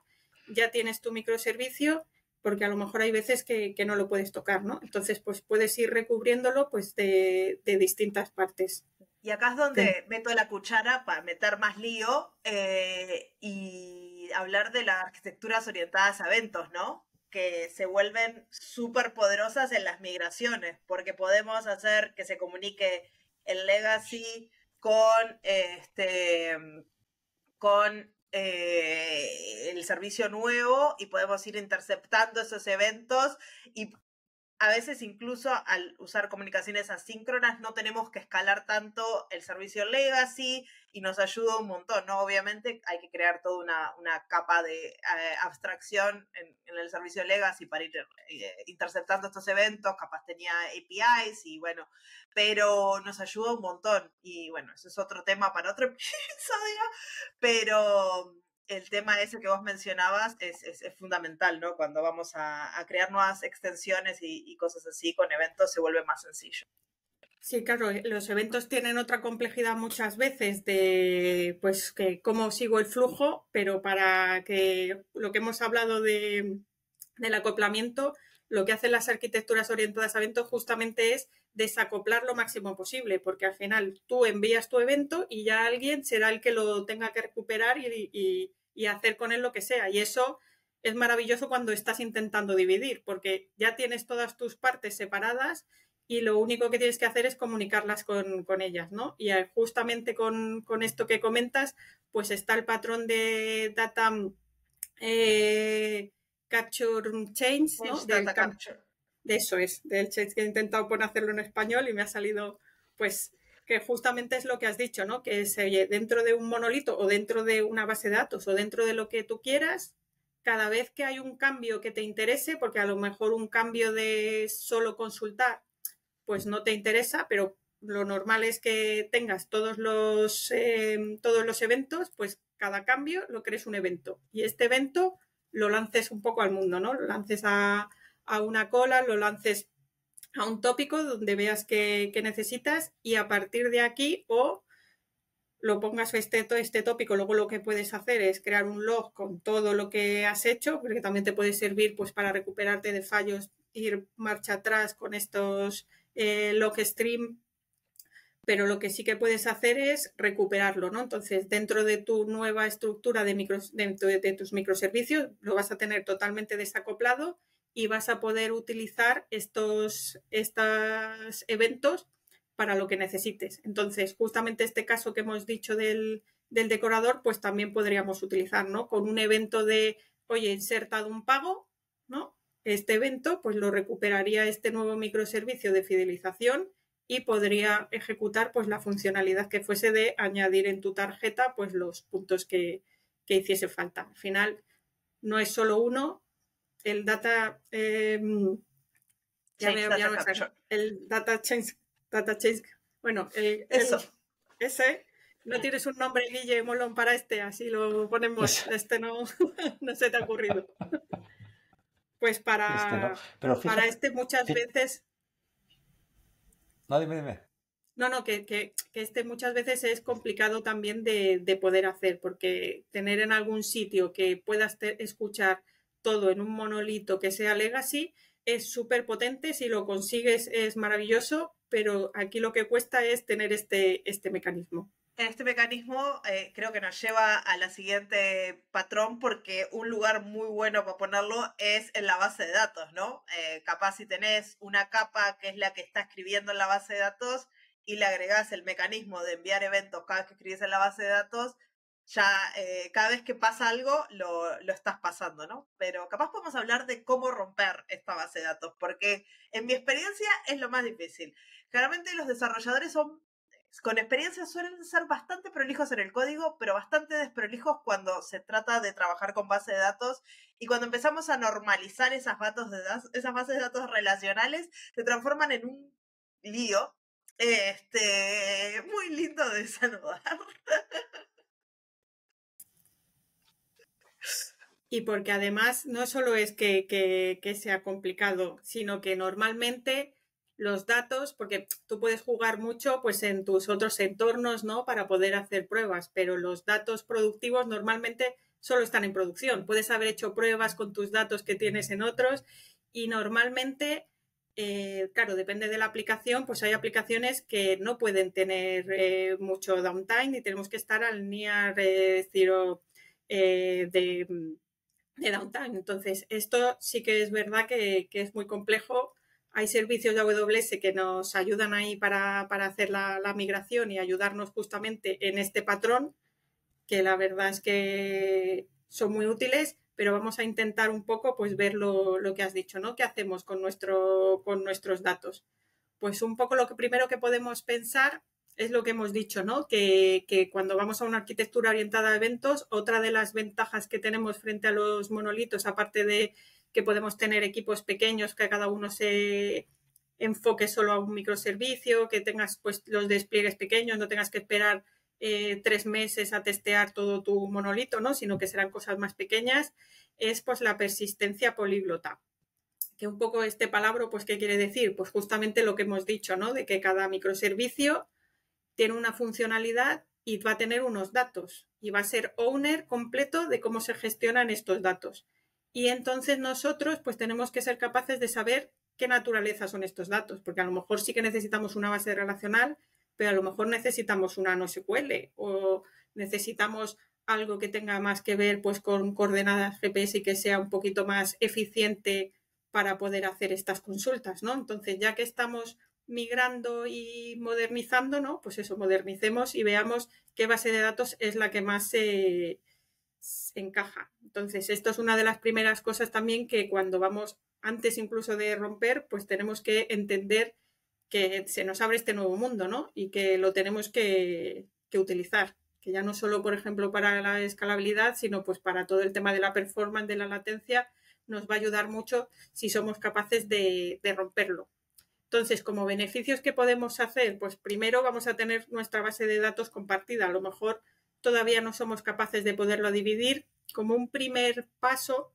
ya tienes tu microservicio, porque a lo mejor hay veces que, no lo puedes tocar, ¿no? Entonces, pues puedes ir recubriéndolo pues de, distintas partes. Y acá es donde meto la cuchara para meter más lío eh, y hablar de las arquitecturas orientadas a eventos, ¿no? Que se vuelven súper poderosas en las migraciones, porque podemos hacer que se comunique el legacy con este con eh, el servicio nuevo y podemos ir interceptando esos eventos y a veces incluso al usar comunicaciones asíncronas no tenemos que escalar tanto el servicio legacy y nos ayuda un montón, ¿no? Obviamente hay que crear toda una, capa de eh, abstracción en, el servicio legacy para ir eh, interceptando estos eventos, capaz tenía APIs y bueno, pero nos ayuda un montón y bueno, eso es otro tema para otro episodio, pero el tema ese que vos mencionabas es, fundamental, ¿no? Cuando vamos a, crear nuevas extensiones y, cosas así con eventos se vuelve más sencillo. Sí, claro, eh, los eventos tienen otra complejidad muchas veces de, pues, que cómo sigo el flujo, pero para que lo que hemos hablado de, del acoplamiento, lo que hacen las arquitecturas orientadas a eventos justamente es desacoplar lo máximo posible, porque al final tú envías tu evento y ya alguien será el que lo tenga que recuperar y, hacer con él lo que sea. Y eso es maravilloso cuando estás intentando dividir, porque ya tienes todas tus partes separadas y lo único que tienes que hacer es comunicarlas con, con ellas, ¿no? Y eh, justamente con, esto que comentas, pues está el patrón de data eh, capture change, ¿no? de eso es, del chat que he intentado ponerlo en español y me ha salido, pues, que justamente es lo que has dicho, ¿no? Que se, dentro de un monolito o dentro de una base de datos o dentro de lo que tú quieras, cada vez que hay un cambio que te interese, porque a lo mejor un cambio de solo consultar, pues no te interesa, pero lo normal es que tengas todos los, em, todos los eventos, pues cada cambio lo crees un evento. Y este evento lo lances un poco al mundo, ¿no? Lo lances a, a una cola, lo lances a un tópico donde veas que, necesitas y a partir de aquí o lo pongas este, este, tópico, luego lo que puedes hacer es crear un log con todo lo que has hecho, porque también te puede servir pues, para recuperarte de fallos, ir marcha atrás con estos eh, log stream, pero lo que sí que puedes hacer es recuperarlo, ¿no? Entonces, dentro de tu nueva estructura de, micros, de tus microservicios, lo vas a tener totalmente desacoplado y vas a poder utilizar estos, eventos para lo que necesites. Entonces, justamente este caso que hemos dicho del, decorador, pues también podríamos utilizar, ¿no? Con un evento de, oye, insertado un pago, ¿no? Este evento, pues lo recuperaría este nuevo microservicio de fidelización y podría ejecutar, pues, la funcionalidad que fuese de añadir en tu tarjeta, pues, los puntos que, que hiciese falta. Al final, no es solo uno, el em, data, ya me, el data change, data change, bueno, eh, Eso. ese, no tienes un nombre, Guille Molón, para este, así lo ponemos, este no, no se te ha ocurrido. Pues para este para este muchas veces... No, dime, dime. No, no, que, que, este muchas veces es complicado también de, poder hacer, porque tener en algún sitio que puedas escuchar todo en un monolito que sea legacy es súper potente, si lo consigues es maravilloso, pero aquí lo que cuesta es tener este, este mecanismo. Este mecanismo eh, creo que nos lleva a la siguiente patrón porque un lugar muy bueno para ponerlo es en la base de datos, ¿no? Eh, capaz si tenés una capa que es la que está escribiendo en la base de datos y le agregás el mecanismo de enviar eventos cada vez que escribes en la base de datos, ya eh, cada vez que pasa algo lo, lo, estás pasando, ¿no? Pero capaz podemos hablar de cómo romper esta base de datos, porque en mi experiencia es lo más difícil. Claramente los desarrolladores con experiencia suelen ser bastante prolijos en el código, pero bastante desprolijos cuando se trata de trabajar con base de datos y cuando empezamos a normalizar esas, datos de esas bases de datos relacionales, se transforman en un lío. Este, muy lindo de saludar. y porque además no solo es que, sea complicado, sino que normalmente los datos, porque tú puedes jugar mucho pues en tus otros entornos, ¿no? Para poder hacer pruebas, pero los datos productivos normalmente solo están en producción. Puedes haber hecho pruebas con tus datos que tienes en otros y normalmente, eh, claro, depende de la aplicación, pues hay aplicaciones que no pueden tener eh, mucho downtime y tenemos que estar al near eh, decir, eh, de de Entonces, esto sí que es verdad que, es muy complejo. Hay servicios de AWS que nos ayudan ahí para, para hacer la, migración y ayudarnos justamente en este patrón, que la verdad es que son muy útiles, pero vamos a intentar un poco pues ver lo, que has dicho, ¿no? ¿Qué hacemos con, nuestro, con nuestros datos? Pues un poco lo que primero que podemos pensar es lo que hemos dicho, ¿no? Que, cuando vamos a una arquitectura orientada a eventos, otra de las ventajas que tenemos frente a los monolitos, aparte de que podemos tener equipos pequeños, que cada uno se enfoque solo a un microservicio, que tengas pues los despliegues pequeños, no tengas que esperar eh, tres meses a testear todo tu monolito, ¿no? Sino que serán cosas más pequeñas, es pues la persistencia políglota que un poco este palabra, pues, ¿qué quiere decir? Pues justamente lo que hemos dicho, ¿no? De que cada microservicio tiene una funcionalidad y va a tener unos datos y va a ser owner completo de cómo se gestionan estos datos. Y entonces nosotros pues tenemos que ser capaces de saber qué naturaleza son estos datos, porque a lo mejor sí que necesitamos una base relacional, pero a lo mejor necesitamos una no sql o necesitamos algo que tenga más que ver pues con coordenadas GPS y que sea un poquito más eficiente para poder hacer estas consultas, ¿no? Entonces, ya que estamos migrando y modernizando, ¿no? Pues eso, modernicemos y veamos qué base de datos es la que más se, encaja. Entonces, esto es una de las primeras cosas también que cuando vamos, antes incluso de romper, pues tenemos que entender que se nos abre este nuevo mundo, ¿no? Y que lo tenemos que, utilizar, que ya no solo, por ejemplo, para la escalabilidad, sino pues para todo el tema de la performance, de la latencia, nos va a ayudar mucho si somos capaces de romperlo. Entonces, como beneficios que podemos hacer, pues primero vamos a tener nuestra base de datos compartida. A lo mejor todavía no somos capaces de poderlo dividir como un primer paso,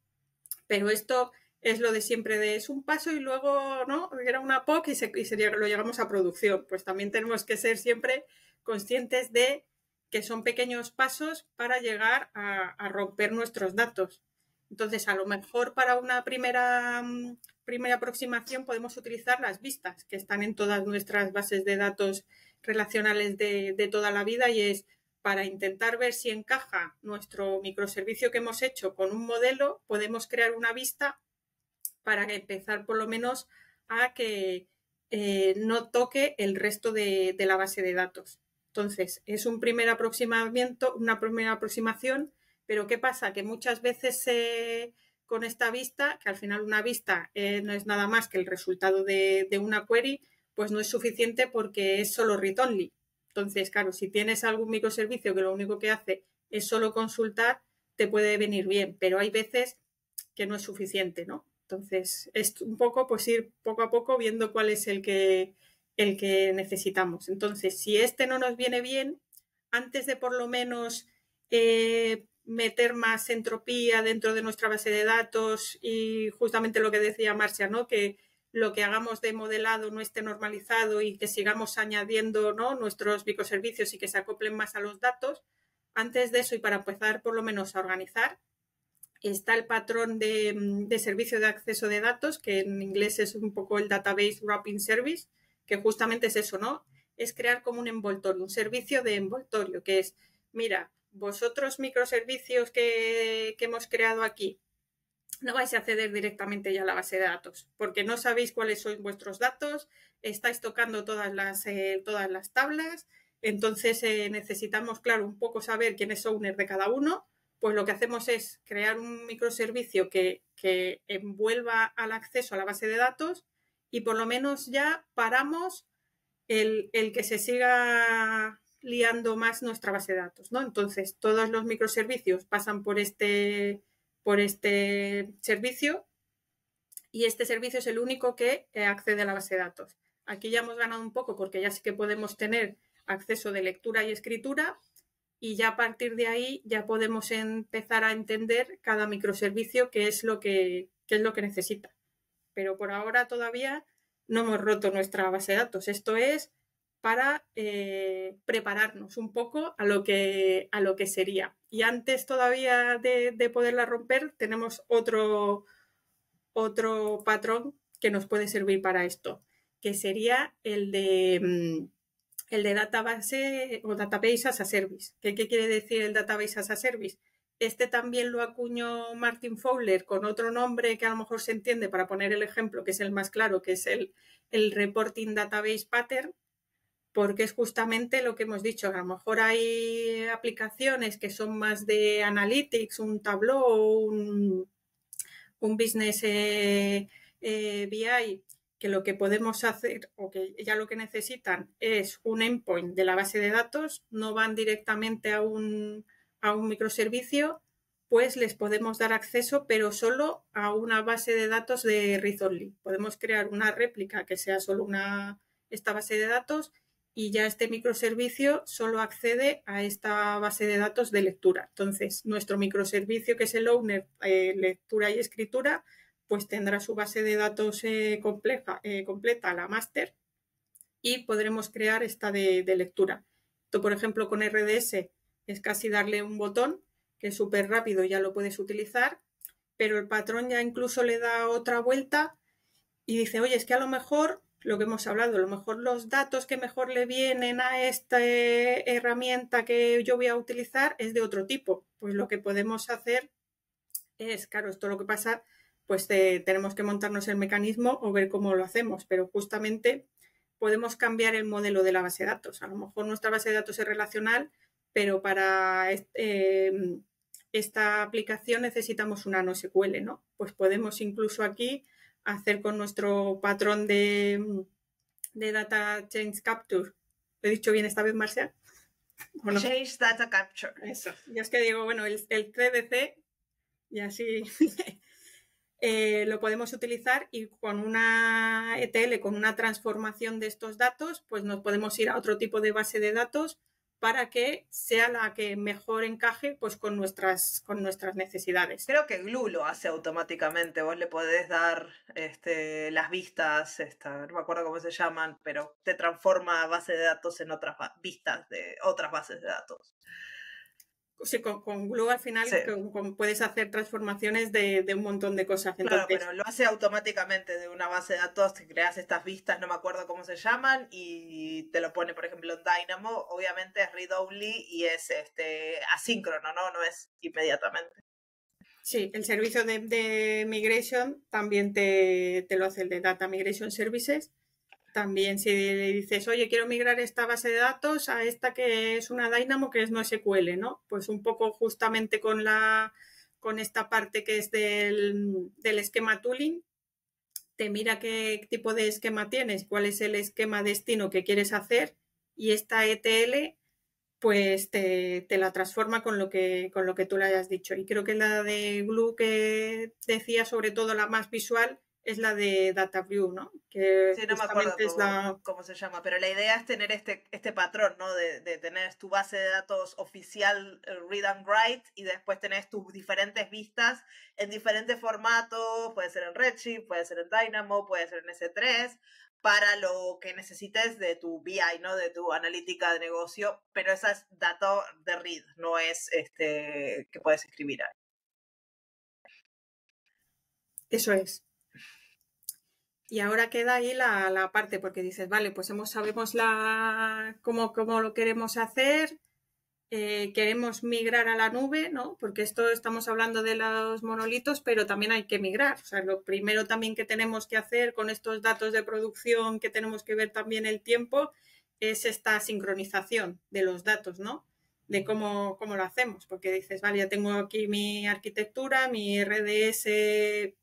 pero esto es lo de siempre de es un paso y luego, ¿no? Era una POC y, se, lo llegamos a producción. Pues también tenemos que ser siempre conscientes de que son pequeños pasos para llegar a, a romper nuestros datos. Entonces, a lo mejor para una primera mm, primera aproximación podemos utilizar las vistas que están en todas nuestras bases de datos relacionales de, toda la vida y es para intentar ver si encaja nuestro microservicio que hemos hecho con un modelo, podemos crear una vista para empezar por lo menos a que eh, no toque el resto de, de, la base de datos. Entonces, es un primer aproximamiento, una primera aproximación, pero ¿qué pasa? Que muchas veces se, con esta vista, que al final una vista eh, no es nada más que el resultado de, una query, pues no es suficiente porque es solo read only. Entonces, claro, si tienes algún microservicio que lo único que hace es solo consultar, te puede venir bien, pero hay veces que no es suficiente, ¿no? Entonces, es un poco, pues ir poco a poco viendo cuál es el que, el que necesitamos. Entonces, si este no nos viene bien, antes de por lo menos eh, meter más entropía dentro de nuestra base de datos y justamente lo que decía Marcia, ¿no? Que lo que hagamos de modelado no esté normalizado y que sigamos añadiendo ¿no? nuestros microservicios y que se acoplen más a los datos. Antes de eso, y para empezar por lo menos a organizar, está el patrón de, de servicio de acceso de datos, que en inglés es un poco el Database Wrapping Service, que justamente es eso, ¿no? Es crear como un envoltorio, un servicio de envoltorio, que es, mira, vosotros microservicios que, hemos creado aquí, no vais a acceder directamente ya a la base de datos, porque no sabéis cuáles son vuestros datos, estáis tocando todas las, eh, todas las tablas, entonces eh, necesitamos, claro, un poco saber quién es owner de cada uno, pues lo que hacemos es crear un microservicio que, que envuelva al acceso a la base de datos y por lo menos ya paramos el, el que se siga liando más nuestra base de datos, ¿no? Entonces, todos los microservicios pasan por este, por este servicio y este servicio es el único que eh, accede a la base de datos. Aquí ya hemos ganado un poco porque ya sí que podemos tener acceso de lectura y escritura y ya a partir de ahí ya podemos empezar a entender cada microservicio qué es lo que, qué es lo que necesita. Pero por ahora todavía no hemos roto nuestra base de datos. Esto es para eh, prepararnos un poco a lo, que, a lo que sería. Y antes todavía de, poderla romper, tenemos otro, otro patrón que nos puede servir para esto, que sería el de, mm, el de database o database as a service. ¿Qué, quiere decir el database as a service? Este también lo acuñó Martin Fowler con otro nombre que a lo mejor se entiende para poner el ejemplo, que es el más claro, que es el, el Reporting Database Pattern, porque es justamente lo que hemos dicho. A lo mejor hay aplicaciones que son más de analytics, un Tableau, un, un business eh, eh, BI, que lo que podemos hacer o que ya lo que necesitan es un endpoint de la base de datos, no van directamente a un, a un microservicio, pues les podemos dar acceso, pero solo a una base de datos de Read Podemos crear una réplica que sea solo una, esta base de datos y ya este microservicio solo accede a esta base de datos de lectura. Entonces, nuestro microservicio, que es el owner, eh, lectura y escritura, pues tendrá su base de datos eh, compleja, eh, completa, la master, y podremos crear esta de, de, lectura. Esto, por ejemplo, con RDS es casi darle un botón, que es súper rápido, ya lo puedes utilizar, pero el patrón ya incluso le da otra vuelta y dice, oye, es que a lo mejor lo que hemos hablado, a lo mejor los datos que mejor le vienen a esta eh, herramienta que yo voy a utilizar es de otro tipo. Pues lo que podemos hacer es, claro, esto lo que pasa, pues eh, tenemos que montarnos el mecanismo o ver cómo lo hacemos, pero justamente podemos cambiar el modelo de la base de datos. A lo mejor nuestra base de datos es relacional, pero para em, esta aplicación necesitamos una no NoSQL, ¿no? Pues podemos incluso aquí hacer con nuestro patrón mm, de, Data Change Capture. ¿Lo he dicho bien esta vez, Marcia? Change Data Capture. Eso. Ya es que digo, bueno, el, el CDC, y así eh, lo podemos utilizar y con una ETL, con una transformación de estos datos, pues nos podemos ir a otro tipo de base de datos para que sea la que mejor encaje pues, con, nuestras, con nuestras necesidades. Creo que Glue lo hace automáticamente, vos le podés dar este, las vistas, no me acuerdo cómo se llaman, pero te transforma base de datos en otras vistas de otras bases de datos. Sí, con, con Glue al final puedes hacer transformaciones de, un montón de cosas. Claro, pero lo hace automáticamente de una base de datos, te creas estas vistas, no me acuerdo cómo se llaman, y te lo pone, por ejemplo, en Dynamo, obviamente es read-only y es este asíncrono, ¿no? No es inmediatamente. Sí, el servicio de, de migration también te, lo hace el de Data Migration Services también si le dices, oye, quiero migrar esta base de datos a esta que es una Dynamo, que es no SQL, ¿no? Pues un poco justamente con la con esta parte que es del, del esquema tooling, te mira qué tipo de esquema tienes, cuál es el esquema destino que quieres hacer y esta ETL pues te, te, la transforma con lo, que, con lo que tú le hayas dicho. Y creo que la de Glue que decía, sobre todo la más visual, es la de DataView, ¿no? Que sí, no me acuerdo cómo, se llama, pero la idea es tener este, este patrón, ¿no? De, de, tener tu base de datos oficial eh, read and write y después tener tus diferentes vistas en diferentes formatos, puede ser en Redshift, puede ser en Dynamo, puede ser en S3, para lo que necesites de tu BI, ¿no? De tu analítica de negocio, pero esa es dato de read, no es este que puedes escribir ahí. Eso es. Y ahora queda ahí la, parte, porque dices, vale, pues hemos, sabemos la, cómo, cómo lo queremos hacer, eh, queremos migrar a la nube, ¿no? Porque esto estamos hablando de los monolitos, pero también hay que migrar. O sea, lo primero también que tenemos que hacer con estos datos de producción que tenemos que ver también el tiempo es esta sincronización de los datos, ¿no? De cómo, cómo lo hacemos, porque dices, vale, ya tengo aquí mi arquitectura, mi RDS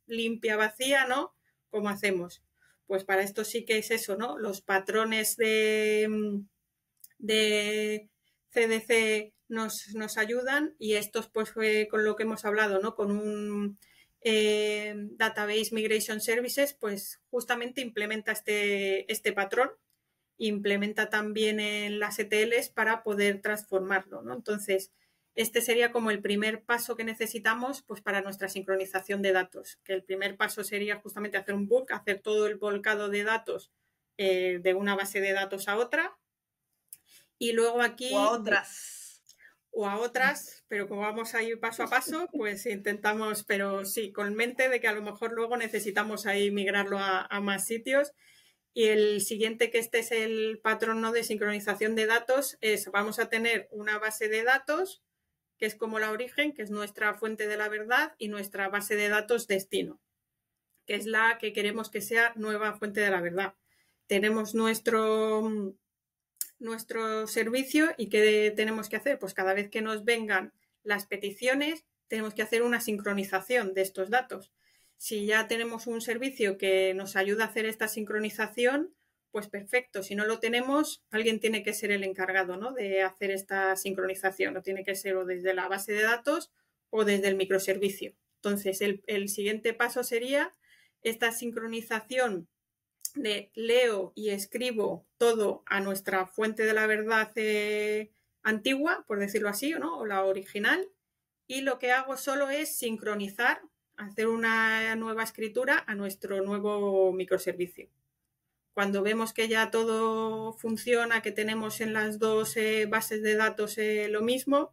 limpia, vacía, ¿no? ¿Cómo hacemos? Pues para esto sí que es eso, ¿no? Los patrones de, mm, de CDC nos, ayudan y estos pues con lo que hemos hablado, ¿no? Con un eh, Database Migration Services, pues justamente implementa este, este patrón, implementa también en las ETLs para poder transformarlo, ¿no? Entonces, este sería como el primer paso que necesitamos pues, para nuestra sincronización de datos, que el primer paso sería justamente hacer un bulk, hacer todo el volcado de datos eh, de una base de datos a otra. Y luego aquí... O a otras. O a otras, pero como vamos a ir paso a paso, pues intentamos, pero sí, con mente de que a lo mejor luego necesitamos ahí migrarlo a, a más sitios. Y el siguiente, que este es el patrón de sincronización de datos, es vamos a tener una base de datos que es como la origen, que es nuestra fuente de la verdad y nuestra base de datos destino, que es la que queremos que sea nueva fuente de la verdad. Tenemos nuestro, nuestro servicio y ¿qué tenemos que hacer? Pues cada vez que nos vengan las peticiones, tenemos que hacer una sincronización de estos datos. Si ya tenemos un servicio que nos ayuda a hacer esta sincronización, pues perfecto. Si no lo tenemos, alguien tiene que ser el encargado ¿no? de hacer esta sincronización. O tiene que ser o desde la base de datos o desde el microservicio. Entonces, el, siguiente paso sería esta sincronización de leo y escribo todo a nuestra fuente de la verdad eh, antigua, por decirlo así, ¿no? o la original, y lo que hago solo es sincronizar, hacer una nueva escritura a nuestro nuevo microservicio cuando vemos que ya todo funciona, que tenemos en las dos eh, bases de datos eh, lo mismo,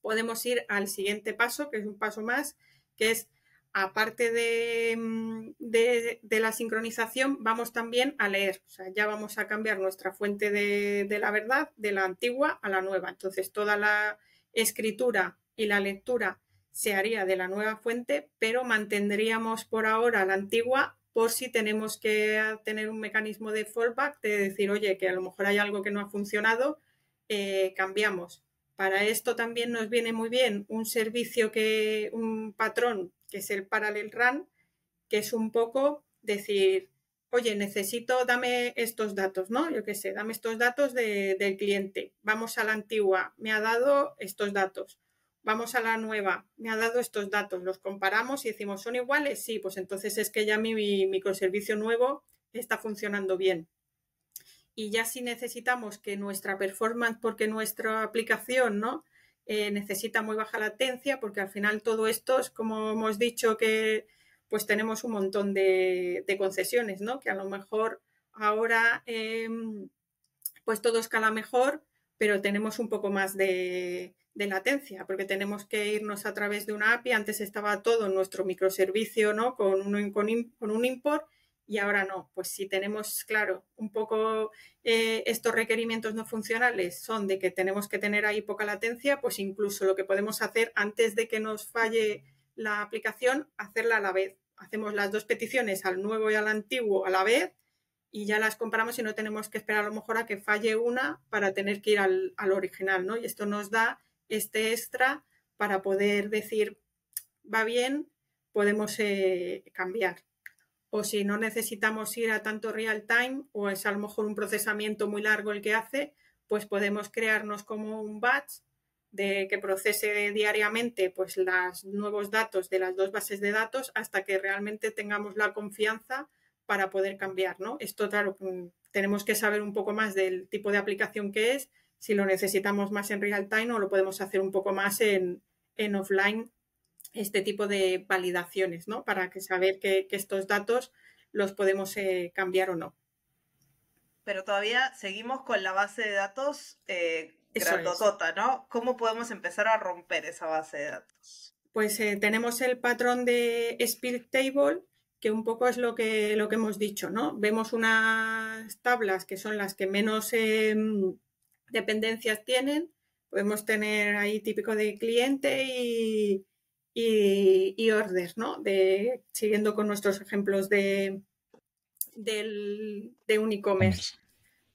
podemos ir al siguiente paso, que es un paso más, que es, aparte mm, de, la sincronización, vamos también a leer. O sea, ya vamos a cambiar nuestra fuente de, de la verdad de la antigua a la nueva. Entonces, toda la escritura y la lectura se haría de la nueva fuente, pero mantendríamos por ahora la antigua por si tenemos que tener un mecanismo de fallback, de decir, oye, que a lo mejor hay algo que no ha funcionado, eh, cambiamos. Para esto también nos viene muy bien un servicio que, un patrón, que es el Parallel Run, que es un poco decir, oye, necesito, dame estos datos, ¿no? Yo qué sé, dame estos datos del cliente. Vamos a la antigua, me ha dado estos datos vamos a la nueva, me ha dado estos datos, los comparamos y decimos, ¿son iguales? Sí, pues entonces es que ya mi, microservicio nuevo está funcionando bien. Y ya si necesitamos que nuestra performance, porque nuestra aplicación, ¿no? Eh, necesita muy baja latencia, porque al final todo esto es como hemos dicho que pues tenemos un montón de, concesiones, ¿no? Que a lo mejor ahora em, pues todo escala mejor, pero tenemos un poco más de, latencia, porque tenemos que irnos a través de una API. Antes estaba todo en nuestro microservicio, ¿no? Con un, con, un import y ahora no. Pues si tenemos, claro, un poco eh, estos requerimientos no funcionales son de que tenemos que tener ahí poca latencia, pues incluso lo que podemos hacer antes de que nos falle la aplicación, hacerla a la vez. Hacemos las dos peticiones al nuevo y al antiguo a la vez y ya las compramos y no tenemos que esperar a lo mejor a que falle una para tener que ir al, original, ¿no? Y esto nos da este extra para poder decir, va bien, podemos eh, cambiar. O si no necesitamos ir a tanto real time o es a lo mejor un procesamiento muy largo el que hace, pues podemos crearnos como un batch de que procese diariamente pues los nuevos datos de las dos bases de datos hasta que realmente tengamos la confianza para poder cambiar, ¿no? Esto, claro, mm, tenemos que saber un poco más del tipo de aplicación que es, si lo necesitamos más en real time o lo podemos hacer un poco más en, offline, este tipo de validaciones, ¿no? Para saber que, estos datos los podemos eh, cambiar o no. Pero todavía seguimos con la base de datos eh, ¿no? ¿Cómo podemos empezar a romper esa base de datos? Pues eh, tenemos el patrón de Speed Table, que un poco es lo que, lo que hemos dicho, ¿no? Vemos unas tablas que son las que menos em, dependencias tienen, podemos tener ahí típico de cliente y, y, orders, ¿no? De, siguiendo con nuestros ejemplos de, un e-commerce.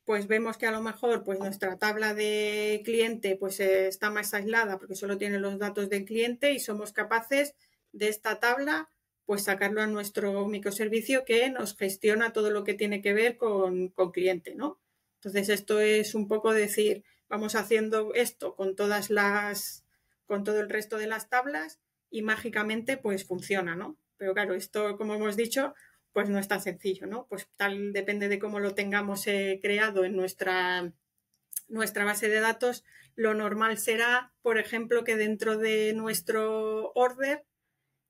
Pues vemos que a lo mejor pues nuestra tabla de cliente pues eh, está más aislada porque solo tiene los datos del cliente y somos capaces de esta tabla pues sacarlo a nuestro microservicio que nos gestiona todo lo que tiene que ver con, cliente, ¿no? Entonces, esto es un poco decir, vamos haciendo esto con todas las, con todo el resto de las tablas y mágicamente pues funciona, ¿no? Pero claro, esto, como hemos dicho, pues no es tan sencillo, ¿no? Pues tal depende de cómo lo tengamos eh, creado en nuestra, nuestra base de datos. Lo normal será, por ejemplo, que dentro de nuestro order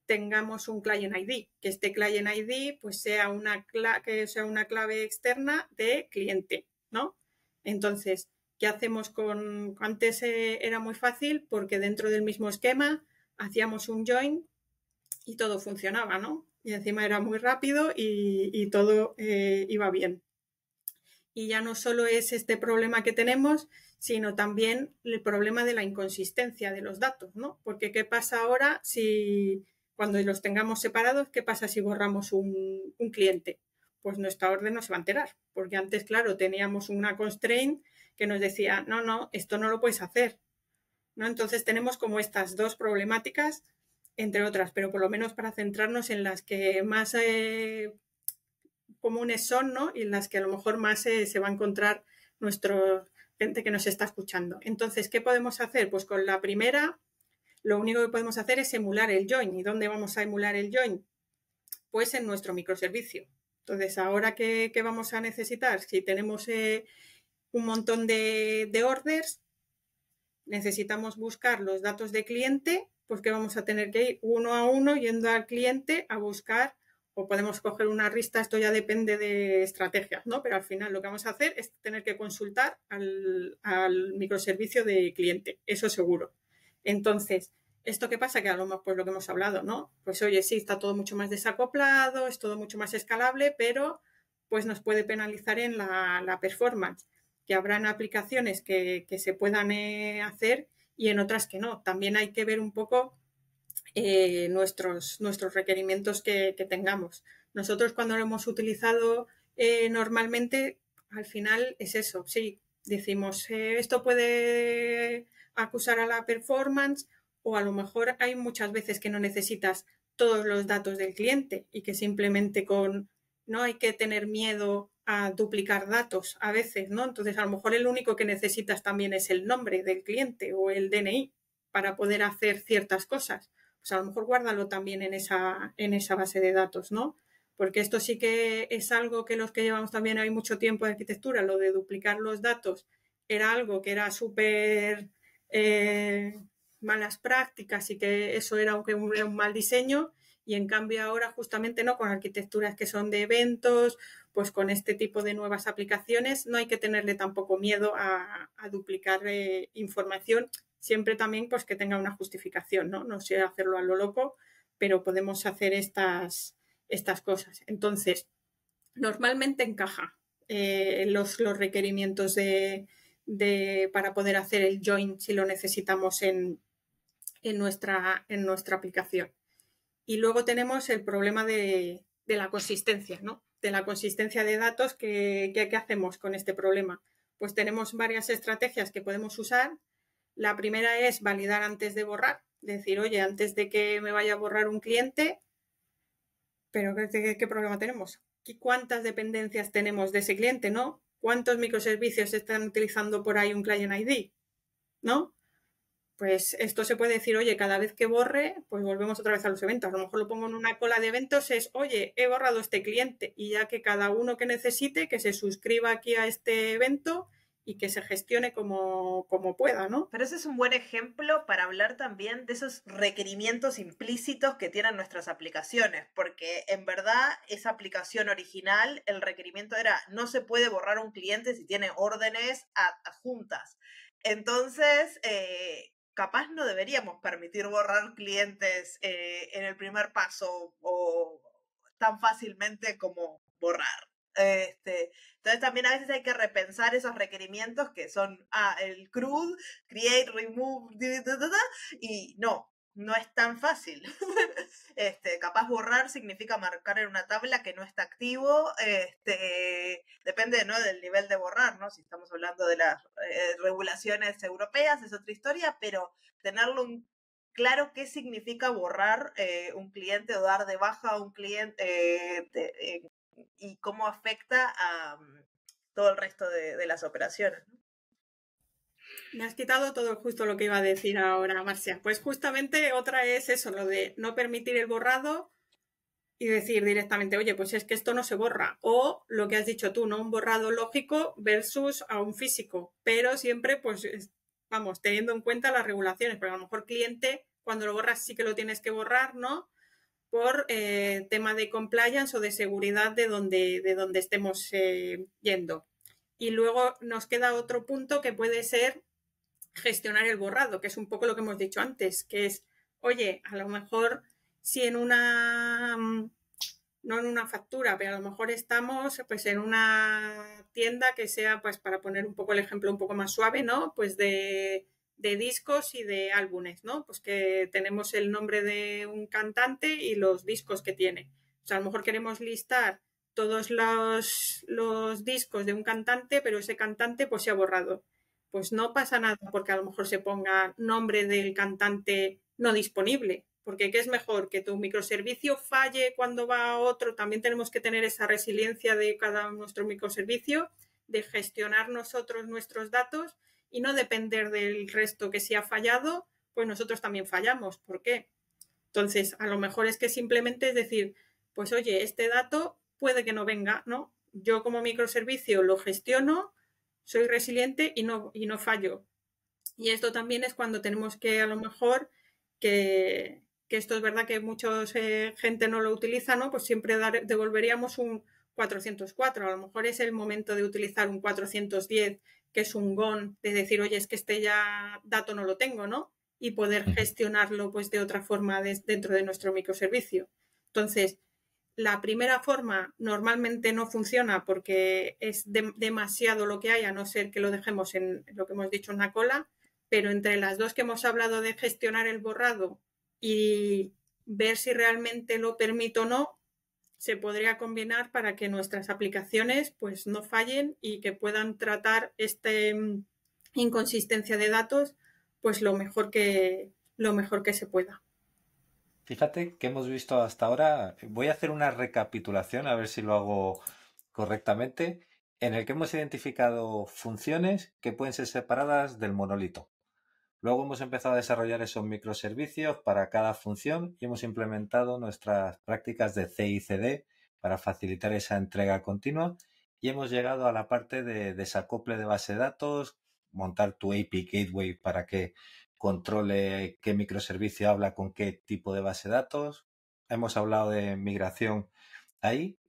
tengamos un client ID, que este client ID pues sea una, que sea una clave externa de cliente, ¿no? Entonces, ¿qué hacemos con...? Antes eh, era muy fácil porque dentro del mismo esquema hacíamos un join y todo funcionaba, ¿no? Y encima era muy rápido y, todo eh, iba bien. Y ya no solo es este problema que tenemos, sino también el problema de la inconsistencia de los datos, ¿no? Porque ¿qué pasa ahora si cuando los tengamos separados, ¿qué pasa si borramos un, cliente? Pues nuestra orden no se va a enterar, porque antes, claro, teníamos una constraint que nos decía, no, no, esto no lo puedes hacer. ¿No? Entonces tenemos como estas dos problemáticas, entre otras, pero por lo menos para centrarnos en las que más eh, comunes son, ¿no? Y en las que a lo mejor más eh, se va a encontrar nuestro gente que nos está escuchando. Entonces, ¿qué podemos hacer? Pues con la primera, lo único que podemos hacer es emular el join. ¿Y dónde vamos a emular el join? Pues en nuestro microservicio. Entonces, ahora qué vamos a necesitar, si tenemos eh, un montón de, de orders, necesitamos buscar los datos de cliente, pues que vamos a tener que ir uno a uno yendo al cliente a buscar, o podemos coger una lista, esto ya depende de estrategias, ¿no? Pero al final lo que vamos a hacer es tener que consultar al, al microservicio de cliente, eso seguro. Entonces, ¿esto qué pasa? Que a lo mejor pues lo que hemos hablado, ¿no? Pues oye, sí, está todo mucho más desacoplado, es todo mucho más escalable, pero pues nos puede penalizar en la, performance, que habrán aplicaciones que, se puedan eh, hacer y en otras que no. También hay que ver un poco eh, nuestros, nuestros requerimientos que, tengamos. Nosotros cuando lo hemos utilizado eh, normalmente, al final es eso, sí, decimos, esto puede acusar a la performance o a lo mejor hay muchas veces que no necesitas todos los datos del cliente y que simplemente con no hay que tener miedo a duplicar datos a veces, ¿no? Entonces, a lo mejor el único que necesitas también es el nombre del cliente o el DNI para poder hacer ciertas cosas. Pues a lo mejor guárdalo también en esa, en esa base de datos, ¿no? Porque esto sí que es algo que los que llevamos también hay mucho tiempo de arquitectura, lo de duplicar los datos era algo que era súper eh, malas prácticas y que eso era un, un mal diseño y en cambio ahora justamente no con arquitecturas que son de eventos, pues con este tipo de nuevas aplicaciones no hay que tenerle tampoco miedo a, duplicar eh, información, siempre también pues que tenga una justificación, ¿no? No sé hacerlo a lo loco, pero podemos hacer estas, estas cosas. Entonces, normalmente encaja eh, los, los requerimientos de, de, para poder hacer el join si lo necesitamos en, en, nuestra, en nuestra aplicación. Y luego tenemos el problema de, de la consistencia, ¿no? De la consistencia de datos que, hacemos con este problema. Pues tenemos varias estrategias que podemos usar. La primera es validar antes de borrar, decir, oye, antes de que me vaya a borrar un cliente, pero ¿qué, qué problema tenemos? ¿Cuántas dependencias tenemos de ese cliente, no? cuántos microservicios están utilizando por ahí un client ID, ¿no? Pues esto se puede decir, oye, cada vez que borre, pues volvemos otra vez a los eventos. A lo mejor lo pongo en una cola de eventos, es, oye, he borrado este cliente y ya que cada uno que necesite, que se suscriba aquí a este evento y que se gestione como, pueda, ¿no? Pero ese es un buen ejemplo para hablar también de esos requerimientos implícitos que tienen nuestras aplicaciones, porque en verdad esa aplicación original, el requerimiento era no se puede borrar un cliente si tiene órdenes adjuntas. Entonces, eh, capaz no deberíamos permitir borrar clientes eh, en el primer paso o tan fácilmente como borrar. Este, entonces también a veces hay que repensar esos requerimientos que son, ah, el CRUD, create, remove, y no, no es tan fácil. este, capaz borrar significa marcar en una tabla que no está activo. Este, depende del nivel de borrar, ¿no? Si estamos hablando de las eh, regulaciones europeas, es otra historia, pero tenerlo claro qué significa borrar eh, un cliente o dar de baja a un cliente eh, y cómo afecta a mm, todo el resto de, las operaciones. Me has quitado todo justo lo que iba a decir ahora, Marcia. Pues justamente otra es eso, lo de no permitir el borrado y decir directamente, oye, pues es que esto no se borra. O lo que has dicho tú, ¿no? Un borrado lógico versus a un físico. Pero siempre, pues, vamos, teniendo en cuenta las regulaciones, porque a lo mejor cliente, cuando lo borras sí que lo tienes que borrar, ¿no? por eh, tema de compliance o de seguridad de donde, de donde estemos eh, yendo. Y luego nos queda otro punto que puede ser gestionar el borrado, que es un poco lo que hemos dicho antes, que es, oye, a lo mejor si en una, mm, no en una factura, pero a lo mejor estamos pues en una tienda que sea, pues para poner un poco el ejemplo un poco más suave, ¿no? Pues de de discos y de álbumes, ¿no? Pues que tenemos el nombre de un cantante y los discos que tiene. O sea, a lo mejor queremos listar todos los, discos de un cantante, pero ese cantante pues se ha borrado. Pues no pasa nada porque a lo mejor se ponga nombre del cantante no disponible, porque ¿qué es mejor? Que tu microservicio falle cuando va a otro. También tenemos que tener esa resiliencia de cada nuestro microservicio, de gestionar nosotros nuestros datos y no depender del resto que se ha fallado, pues nosotros también fallamos. ¿Por qué? Entonces, a lo mejor es que simplemente es decir, pues oye, este dato puede que no venga, ¿no? Yo como microservicio lo gestiono, soy resiliente y no, y no fallo. Y esto también es cuando tenemos que a lo mejor que, esto es verdad que mucha eh, gente no lo utiliza, ¿no? Pues siempre devolveríamos un 404. A lo mejor es el momento de utilizar un 410 que es un GON, de decir, oye, es que este ya dato no lo tengo, ¿no? Y poder gestionarlo pues de otra forma dentro de nuestro microservicio. Entonces, la primera forma normalmente no funciona porque es demasiado lo que hay, a no ser que lo dejemos en lo que hemos dicho, en una cola, pero entre las dos que hemos hablado de gestionar el borrado y ver si realmente lo permito o no, se podría combinar para que nuestras aplicaciones pues, no fallen y que puedan tratar esta mm, inconsistencia de datos pues lo mejor que, lo mejor que se pueda. Fíjate que hemos visto hasta ahora, voy a hacer una recapitulación a ver si lo hago correctamente, en el que hemos identificado funciones que pueden ser separadas del monolito. Luego hemos empezado a desarrollar esos microservicios para cada función y hemos implementado nuestras prácticas de CICD para facilitar esa entrega continua y hemos llegado a la parte de desacople de base de datos, montar tu API Gateway para que controle qué microservicio habla con qué tipo de base de datos. Hemos hablado de migración ahí,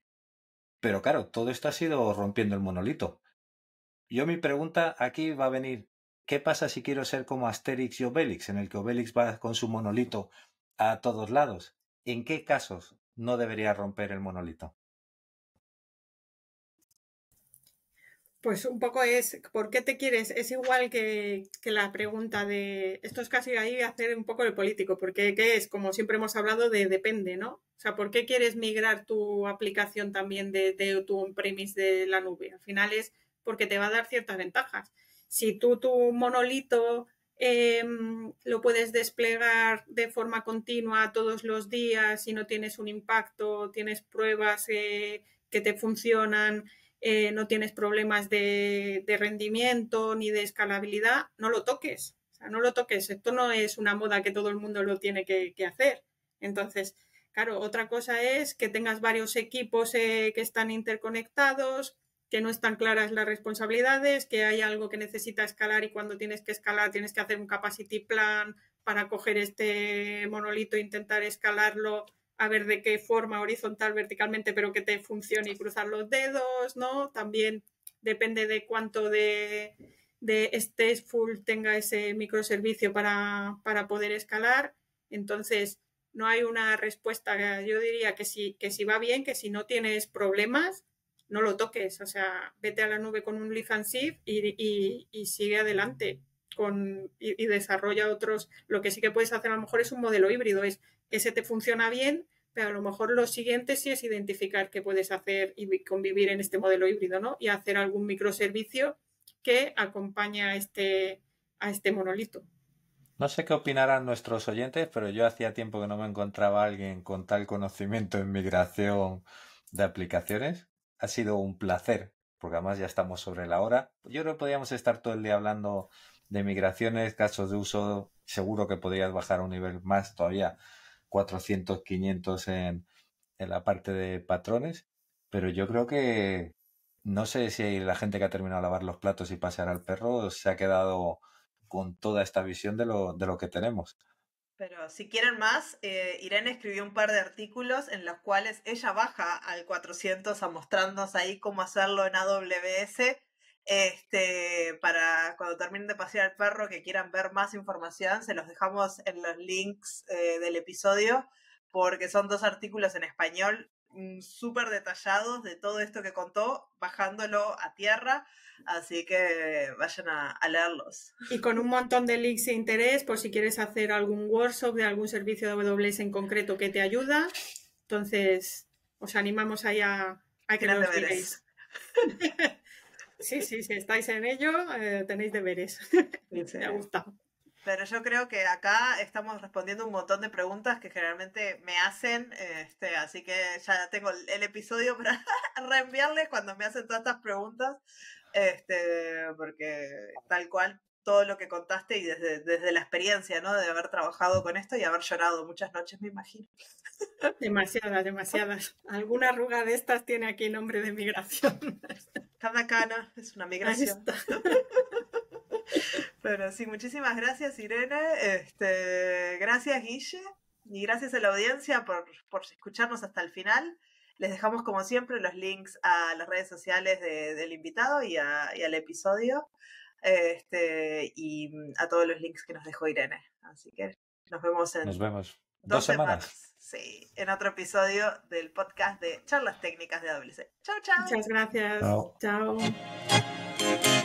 pero claro, todo esto ha sido rompiendo el monolito. Yo mi pregunta aquí va a venir, ¿Qué pasa si quiero ser como Asterix y Obelix, en el que Obelix va con su monolito a todos lados? ¿En qué casos no debería romper el monolito? Pues un poco es, ¿por qué te quieres? Es igual que, la pregunta de, esto es casi ahí hacer un poco de político, porque ¿qué es? Como siempre hemos hablado de depende, ¿no? O sea, ¿por qué quieres migrar tu aplicación también de, de tu on-premise de la nube? Al final es porque te va a dar ciertas ventajas. Si tú tu monolito em, lo puedes desplegar de forma continua todos los días y no tienes un impacto, tienes pruebas eh, que te funcionan, eh, no tienes problemas de, rendimiento ni de escalabilidad, no lo toques. no lo toques. Esto no es una moda que todo el mundo lo tiene que, hacer. Entonces, claro, otra cosa es que tengas varios equipos eh, que están interconectados, que no están claras las responsabilidades, que hay algo que necesita escalar y cuando tienes que escalar tienes que hacer un capacity plan para coger este monolito e intentar escalarlo a ver de qué forma horizontal, verticalmente, pero que te funcione y cruzar los dedos, ¿no? También depende de cuánto de, de full tenga ese microservicio para, poder escalar. Entonces, no hay una respuesta. Yo diría que si, que si va bien, que si no tienes problemas, no lo toques, o sea, vete a la nube con un lift and shift y, sigue adelante con, y, desarrolla otros. Lo que sí que puedes hacer a lo mejor es un modelo híbrido, es ese te funciona bien, pero a lo mejor lo siguiente sí es identificar qué puedes hacer y convivir en este modelo híbrido, ¿no? Y hacer algún microservicio que acompañe a este, a este monolito. No sé qué opinarán nuestros oyentes, pero yo hacía tiempo que no me encontraba alguien con tal conocimiento en migración de aplicaciones ha sido un placer, porque además ya estamos sobre la hora. Yo creo que podríamos estar todo el día hablando de migraciones, casos de uso, seguro que podrías bajar a un nivel más todavía, 400, 500 en, en la parte de patrones, pero yo creo que no sé si la gente que ha terminado de lavar los platos y pasear al perro se ha quedado con toda esta visión de lo, de lo que tenemos. Pero si quieren más, eh, Irene escribió un par de artículos en los cuales ella baja al 400 a mostrarnos ahí cómo hacerlo en AWS. Este, para cuando terminen de pasear al perro, que quieran ver más información, se los dejamos en los links eh, del episodio, porque son dos artículos en español súper detallados de todo esto que contó, bajándolo a tierra, así que vayan a, leerlos. Y con un montón de links e interés por si quieres hacer algún workshop de algún servicio de AWS en concreto que te ayuda. Entonces, os animamos ahí a, que lo veáis. sí, sí, si estáis en ello, eh, tenéis deberes. Me ha gustado. Pero yo creo que acá estamos respondiendo un montón de preguntas que generalmente me hacen, este, así que ya tengo el episodio para reenviarles cuando me hacen todas estas preguntas, este, porque tal cual todo lo que contaste y desde, desde la experiencia, ¿no? De haber trabajado con esto y haber llorado muchas noches, me imagino. Demasiadas, demasiadas. Alguna arruga de estas tiene aquí nombre de migración. Cada cana es una migración. Bueno, sí, muchísimas gracias Irene, este, gracias Guille y gracias a la audiencia por, escucharnos hasta el final. Les dejamos como siempre los links a las redes sociales del invitado y, y al episodio este, y mm, a todos los links que nos dejó Irene. Así que nos vemos en... Dos, semanas. Sí, en otro episodio del podcast de Charlas Técnicas de AWC. Chao, chao. Muchas gracias. Chao.